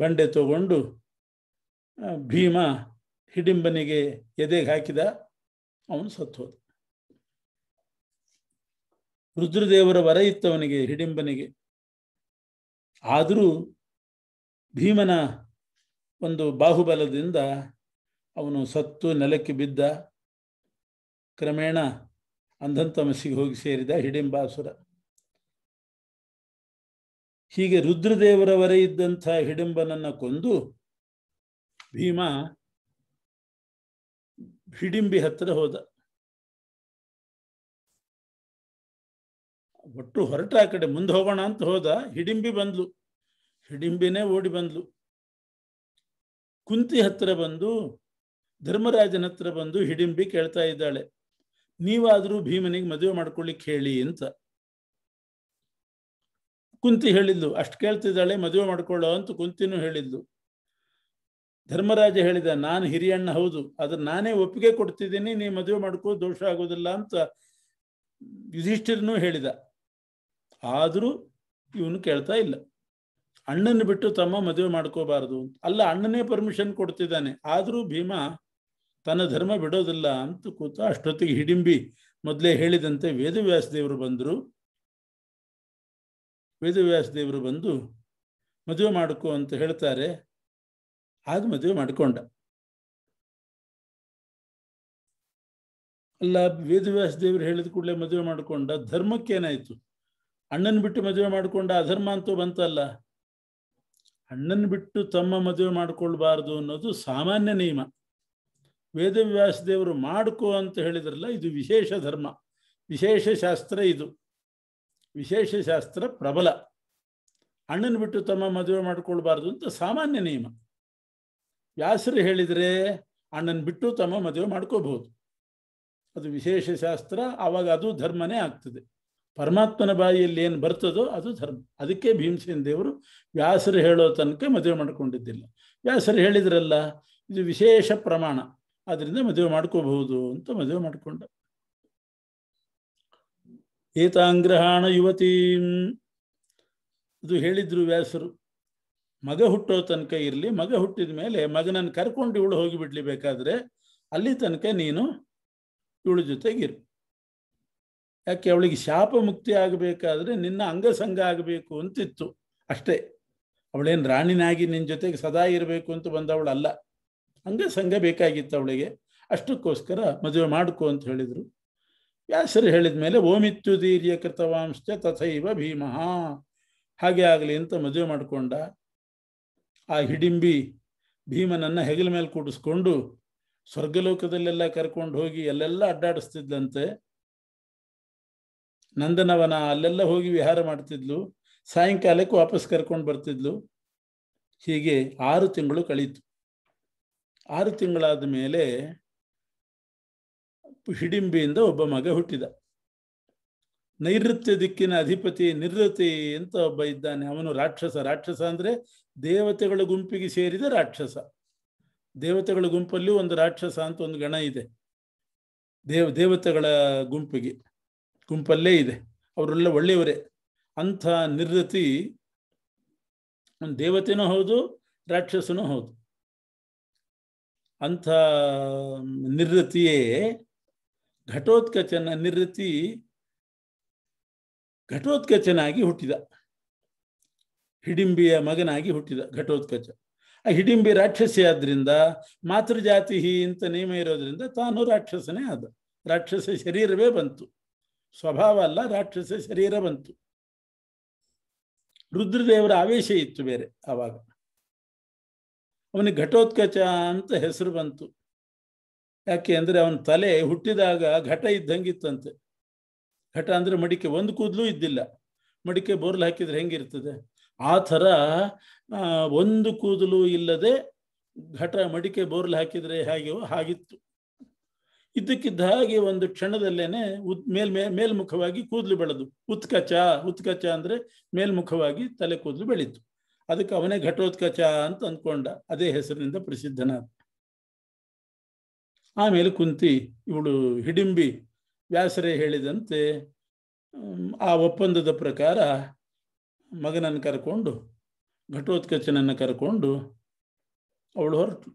ಬಂಡೆ ತಗೊಂಡು ಭೀಮ ಹಿಡಿಂಬನಿಗೆ ಎದೆಗೆ ಹಾಕಿದ ಅವನು ಸತ್ತು ಹೋದ ರುದ್ರದೇವರ ವರ ಇತ್ತವನಿಗೆ ಹಿಡಿಂಬನಿಗೆ ಆದರೂ ಭೀಮನ ಒಂದು ಬಾಹುಬಲದಿಂದ ಅವನು ಸತ್ತು ನೆಲಕ್ಕೆ ಬಿದ್ದ ಕ್ರಮೇಣ ಅಂಧಂತಮಸಿಗೆ ಹೋಗಿ ಸೇರಿದ ಹಿಡಿಂಬಾಸುರ ಹೀಗೆ ರುದ್ರದೇವರವರೇ ಇದ್ದಂಥ ಹಿಡಿಂಬನನ್ನ ಕೊಂದು ಭೀಮ ಹಿಡಿಂಬಿ ಹತ್ತಿರ ಹೋದ ಒಟ್ಟು ಹೊರಟ ಆ ಕಡೆ ಮುಂದೆ ಹೋಗೋಣ ಅಂತ ಹೋದ ಹಿಡಿಂಬಿ ಬಂದ್ಲು ಹಿಡಿಂಬಿನೇ ಓಡಿ ಬಂದ್ಲು ಕುಂತಿ ಹತ್ರ ಬಂದು ಧರ್ಮರಾಜನ ಹತ್ರ ಬಂದು ಹಿಡಿಂಬಿ ಕೇಳ್ತಾ ಇದ್ದಾಳೆ ನೀವಾದರೂ ಭೀಮನಿಗೆ ಮದುವೆ ಮಾಡ್ಕೊಳ್ಳಿಕ್ಕೆ ಹೇಳಿ ಅಂತ ಕುಂತಿ ಹೇಳಿದ್ಲು ಅಷ್ಟು ಕೇಳ್ತಿದ್ದಾಳೆ ಮದುವೆ ಮಾಡ್ಕೊಳ್ಳೋ ಅಂತ ಕುಂತಿನೂ ಹೇಳಿದ್ಲು ಧರ್ಮರಾಜ ಹೇಳಿದ ನಾನು ಹಿರಿಯಣ್ಣ ಹೌದು ಅದ್ರ ನಾನೇ ಒಪ್ಪಿಗೆ ಕೊಡ್ತಿದ್ದೀನಿ ನೀ ಮದುವೆ ಮಾಡ್ಕೋ ದೋಷ ಆಗೋದಿಲ್ಲ ಅಂತ ಯುಧಿಷ್ಠಿರನೂ ಹೇಳಿದ ಆದರೂ ಇವನು ಕೇಳ್ತಾ ಇಲ್ಲ ಅಣ್ಣನ ಬಿಟ್ಟು ತಮ್ಮ ಮದುವೆ ಮಾಡ್ಕೋಬಾರದು ಅಲ್ಲ ಅಣ್ಣನೇ ಪರ್ಮಿಷನ್ ಕೊಡ್ತಿದ್ದಾನೆ ಆದರೂ ಭೀಮ ತನ್ನ ಧರ್ಮ ಬಿಡೋದಿಲ್ಲ ಅಂತ ಕೂತ ಅಷ್ಟೊತ್ತಿಗೆ ಹಿಡಿಂಬಿ ಮೊದಲೇ ಹೇಳಿದಂತೆ ವೇದವ್ಯಾಸ ದೇವರು ಬಂದರು ವೇದವ್ಯಾಸ ದೇವರು ಬಂದು ಮದುವೆ ಮಾಡ್ಕೋ ಅಂತ ಹೇಳ್ತಾರೆ ಆಗ ಮದುವೆ ಮಾಡಿಕೊಂಡ ಅಲ್ಲ ವೇದವ್ಯಾಸ ದೇವರು ಹೇಳಿದ ಕೂಡಲೇ ಮದುವೆ ಮಾಡಿಕೊಂಡ ಧರ್ಮಕ್ಕೇನಾಯಿತು ಅಣ್ಣನ ಬಿಟ್ಟು ಮದುವೆ ಮಾಡಿಕೊಂಡ ಅಧರ್ಮ ಅಂತೂ ಬಂತಲ್ಲ ಅಣ್ಣನ ಬಿಟ್ಟು ತಮ್ಮ ಮದುವೆ ಮಾಡಿಕೊಳ್ಬಾರ್ದು ಅನ್ನೋದು ಸಾಮಾನ್ಯ ನಿಯಮ ವೇದವ್ಯಾಸ ದೇವರು ಮಾಡ್ಕೋ ಅಂತ ಹೇಳಿದ್ರಲ್ಲ ಇದು ವಿಶೇಷ ಧರ್ಮ ವಿಶೇಷ ಶಾಸ್ತ್ರ ಇದು ವಿಶೇಷ ಶಾಸ್ತ್ರ ಪ್ರಬಲ ಅಣ್ಣನ ಬಿಟ್ಟು ತಮ್ಮ ಮದುವೆ ಮಾಡ್ಕೊಳ್ಬಾರ್ದು ಅಂತ ಸಾಮಾನ್ಯ ನಿಯಮ ವ್ಯಾಸರು ಹೇಳಿದರೆ ಅಣ್ಣನ ಬಿಟ್ಟು ತಮ್ಮ ಮದುವೆ ಮಾಡ್ಕೋಬಹುದು ಅದು ವಿಶೇಷ ಶಾಸ್ತ್ರ ಆವಾಗ ಅದು ಧರ್ಮನೇ ಆಗ್ತದೆ ಪರಮಾತ್ಮನ ಬಾಯಿಯಲ್ಲಿ ಏನು ಬರ್ತದೋ ಅದು ಧರ್ಮ ಅದಕ್ಕೆ ಭೀಮಸೇನ ದೇವರು ವ್ಯಾಸರು ಹೇಳೋ ತನಕ ಮದುವೆ ಮಾಡ್ಕೊಂಡಿದ್ದಿಲ್ಲ ವ್ಯಾಸರು ಹೇಳಿದ್ರಲ್ಲ ಇದು ವಿಶೇಷ ಪ್ರಮಾಣ ಅದರಿಂದ ಮದುವೆ ಮಾಡ್ಕೋಬಹುದು ಅಂತ ಮದುವೆ ಮಾಡಿಕೊಂಡ ಏತಾಂಗ್ರಹಾಣ ಯುವತಿ ಇದು ಹೇಳಿದ್ರು ವ್ಯಾಸರು ಮಗ ಹುಟ್ಟೋ ತನಕ ಇರಲಿ ಮಗ ಹುಟ್ಟಿದ ಮೇಲೆ ಮಗನನ್ನು ಕರ್ಕೊಂಡು ಇವಳು ಹೋಗಿಬಿಡ್ಲಿ ಬೇಕಾದ್ರೆ ಅಲ್ಲಿ ತನಕ ನೀನು ಇವಳ ಜೊತೆಗಿರು ಯಾಕೆ ಅವಳಿಗೆ ಶಾಪ ಮುಕ್ತಿ ಆಗಬೇಕಾದ್ರೆ ನಿನ್ನ ಅಂಗಸಂಗ ಆಗಬೇಕು ಅಂತಿತ್ತು ಅಷ್ಟೇ ಅವಳೇನು ರಾಣಿನಾಗಿ ನಿನ್ನ ಜೊತೆಗೆ ಸದಾ ಇರಬೇಕು ಅಂತ ಬಂದವಳಲ್ಲ ಅಂಗಸಂಗ ಬೇಕಾಗಿತ್ತು ಅವಳಿಗೆ ಅಷ್ಟಕ್ಕೋಸ್ಕರ ಮದುವೆ ಮಾಡಿಕೊ ಅಂತ ಹೇಳಿದರು ವ್ಯಾಸರು ಹೇಳಿದ ಮೇಲೆ ಓಮಿತ್ತು ದೀರ್ಯ ಕೃತವಾಂಶ ತಥೈವ ಭೀಮಃ ಹಾಗೆ ಆಗಲಿ ಅಂತ ಮದುವೆ ಮಾಡಿಕೊಂಡ ಆ ಹಿಡಿಂಬಿ ಭೀಮನನ್ನು ಹೆಗಲ ಮೇಲೆ ಕೂಡಿಸ್ಕೊಂಡು ಸ್ವರ್ಗಲೋಕದಲ್ಲೆಲ್ಲ ಕರ್ಕೊಂಡು ಹೋಗಿ ಅಲ್ಲೆಲ್ಲ ಅಡ್ಡಾಡಿಸ್ತಿದ್ಲಂತೆ ನಂದನವನ ಅಲ್ಲೆಲ್ಲ ಹೋಗಿ ವಿಹಾರ ಮಾಡ್ತಿದ್ಲು ಸಾಯಂಕಾಲಕ್ಕೆ ವಾಪಸ್ ಕರ್ಕೊಂಡು ಬರ್ತಿದ್ಲು ಹೀಗೆ ಆರು ತಿಂಗಳು ಕಳೀತು ಆರು ತಿಂಗಳಾದ ಮೇಲೆ ಹಿಡಿಂಬೆಯಿಂದ ಒಬ್ಬ ಮಗ ಹುಟ್ಟಿದ ನೈಋತ್ಯ ದಿಕ್ಕಿನ ಅಧಿಪತಿ ನಿರ್ರತಿ ಅಂತ ಒಬ್ಬ ಇದ್ದಾನೆ ಅವನು ರಾಕ್ಷಸ ರಾಕ್ಷಸ ಅಂದ್ರೆ ದೇವತೆಗಳ ಗುಂಪಿಗೆ ಸೇರಿದ ರಾಕ್ಷಸ ದೇವತೆಗಳ ಗುಂಪಲ್ಲಿ ಒಂದು ರಾಕ್ಷಸ ಅಂತ ಒಂದು ಗಣ ಇದೆ ದೇವ ದೇವತೆಗಳ ಗುಂಪಿಗೆ ಗುಂಪಲ್ಲೇ ಇದೆ ಅವರೆಲ್ಲ ಒಳ್ಳೆಯವರೇ ಅಂಥ ನಿರ್ರತಿ ಒಂದು ದೇವತೆನೂ ಹೌದು ರಾಕ್ಷಸನೂ ಹೌದು ಅಂಥ ನಿರ್ರತಿಯೇ ಘಟೋತ್ಕಚನ ನಿರತಿ ಘಟೋತ್ಕಚನಾಗಿ ಹುಟ್ಟಿದ ಹಿಡಿಂಬಿಯ ಮಗನಾಗಿ ಹುಟ್ಟಿದ ಘಟೋತ್ಕಚ ಆ ಹಿಡಿಂಬಿ ಆದ್ರಿಂದ ಮಾತೃಜಾತಿ ಅಂತ ನಿಯಮ ಇರೋದ್ರಿಂದ ತಾನು ರಾಕ್ಷಸನೇ ಆದ ರಾಕ್ಷಸ ಶರೀರವೇ ಬಂತು ಸ್ವಭಾವ ಅಲ್ಲ ರಾಕ್ಷಸ ಶರೀರ ಬಂತು ರುದ್ರದೇವರ ಆವೇಶ ಇತ್ತು ಬೇರೆ ಆವಾಗ ಅವನಿಗೆ ಘಟೋತ್ಕಚ ಅಂತ ಹೆಸರು ಬಂತು ಯಾಕೆ ಅಂದರೆ ಅವನ ತಲೆ ಹುಟ್ಟಿದಾಗ ಘಟ ಇದ್ದಂಗಿತ್ತಂತೆ ಘಟ ಅಂದರೆ ಮಡಿಕೆ ಒಂದು ಕೂದಲು ಇದ್ದಿಲ್ಲ ಮಡಿಕೆ ಬೋರ್ಲ್ ಹಾಕಿದ್ರೆ ಹೆಂಗಿರ್ತದೆ ಆ ಥರ ಒಂದು ಕೂದಲು ಇಲ್ಲದೆ ಘಟ ಮಡಿಕೆ ಬೋರ್ಲ್ ಹಾಕಿದರೆ ಹೇಗೆಯೋ ಹಾಗಿತ್ತು ಇದ್ದಕ್ಕಿದ್ದ ಹಾಗೆ ಒಂದು ಕ್ಷಣದಲ್ಲೇನೆ ಉತ್ ಮೇಲ್ ಮೇಲ್ಮುಖವಾಗಿ ಕೂದಲು ಬೆಳೆದು ಉತ್ಕಚ ಉತ್ಕಚ ಅಂದ್ರೆ ಮೇಲ್ಮುಖವಾಗಿ ತಲೆ ಕೂದಲು ಬೆಳೀತು ಅದಕ್ಕೆ ಅವನೇ ಘಟೋತ್ಕಚ ಅಂತ ಅಂದ್ಕೊಂಡ ಅದೇ ಹೆಸರಿನಿಂದ ಪ್ರಸಿದ್ಧನಾದ ಆಮೇಲೆ ಕುಂತಿ ಇವಳು ಹಿಡಿಂಬಿ ವ್ಯಾಸರೇ ಹೇಳಿದಂತೆ ಆ ಒಪ್ಪಂದದ ಪ್ರಕಾರ ಮಗನನ್ನು ಕರ್ಕೊಂಡು ಘಟೋತ್ಕಚನನ್ನು ಕರ್ಕೊಂಡು ಅವಳು ಹೊರಟು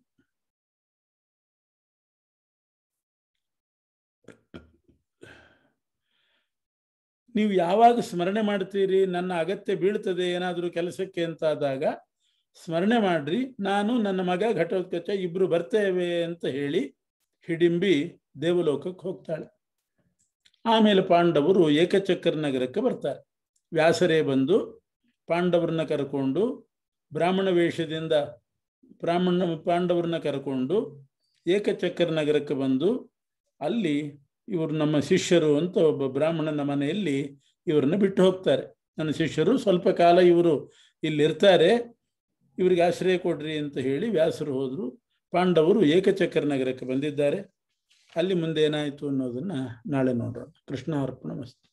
ನೀವು ಯಾವಾಗ ಸ್ಮರಣೆ ಮಾಡ್ತೀರಿ ನನ್ನ ಅಗತ್ಯ ಬೀಳ್ತದೆ ಏನಾದರೂ ಕೆಲಸಕ್ಕೆ ಅಂತಾದಾಗ ಸ್ಮರಣೆ ಮಾಡ್ರಿ ನಾನು ನನ್ನ ಮಗ ಘಟೋತ್ಕಚ ಇಬ್ರು ಬರ್ತೇವೆ ಅಂತ ಹೇಳಿ ಹಿಡಿಂಬಿ ದೇವಲೋಕಕ್ಕೆ ಹೋಗ್ತಾಳೆ ಆಮೇಲೆ ಪಾಂಡವರು ಏಕಚಕ್ರ ನಗರಕ್ಕೆ ಬರ್ತಾರೆ ವ್ಯಾಸರೇ ಬಂದು ಪಾಂಡವರನ್ನ ಕರ್ಕೊಂಡು ಬ್ರಾಹ್ಮಣ ವೇಷದಿಂದ ಬ್ರಾಹ್ಮಣ ಪಾಂಡವರನ್ನ ಕರ್ಕೊಂಡು ಏಕಚಕ್ರ ನಗರಕ್ಕೆ ಬಂದು ಅಲ್ಲಿ ಇವರು ನಮ್ಮ ಶಿಷ್ಯರು ಅಂತ ಒಬ್ಬ ಬ್ರಾಹ್ಮಣನ ಮನೆಯಲ್ಲಿ ಇವರನ್ನ ಬಿಟ್ಟು ಹೋಗ್ತಾರೆ ನನ್ನ ಶಿಷ್ಯರು ಸ್ವಲ್ಪ ಕಾಲ ಇವರು ಇಲ್ಲಿರ್ತಾರೆ ಇವ್ರಿಗೆ ಆಶ್ರಯ ಕೊಡ್ರಿ ಅಂತ ಹೇಳಿ ವ್ಯಾಸರು ಹೋದರು ಪಾಂಡವರು ಏಕಚಕ್ರ ನಗರಕ್ಕೆ ಬಂದಿದ್ದಾರೆ ಅಲ್ಲಿ ಮುಂದೆ ಏನಾಯಿತು ಅನ್ನೋದನ್ನ ನಾಳೆ ನೋಡೋಣ ಕೃಷ್ಣ ಅರ್ಪಣ ಮಸ್ತಿ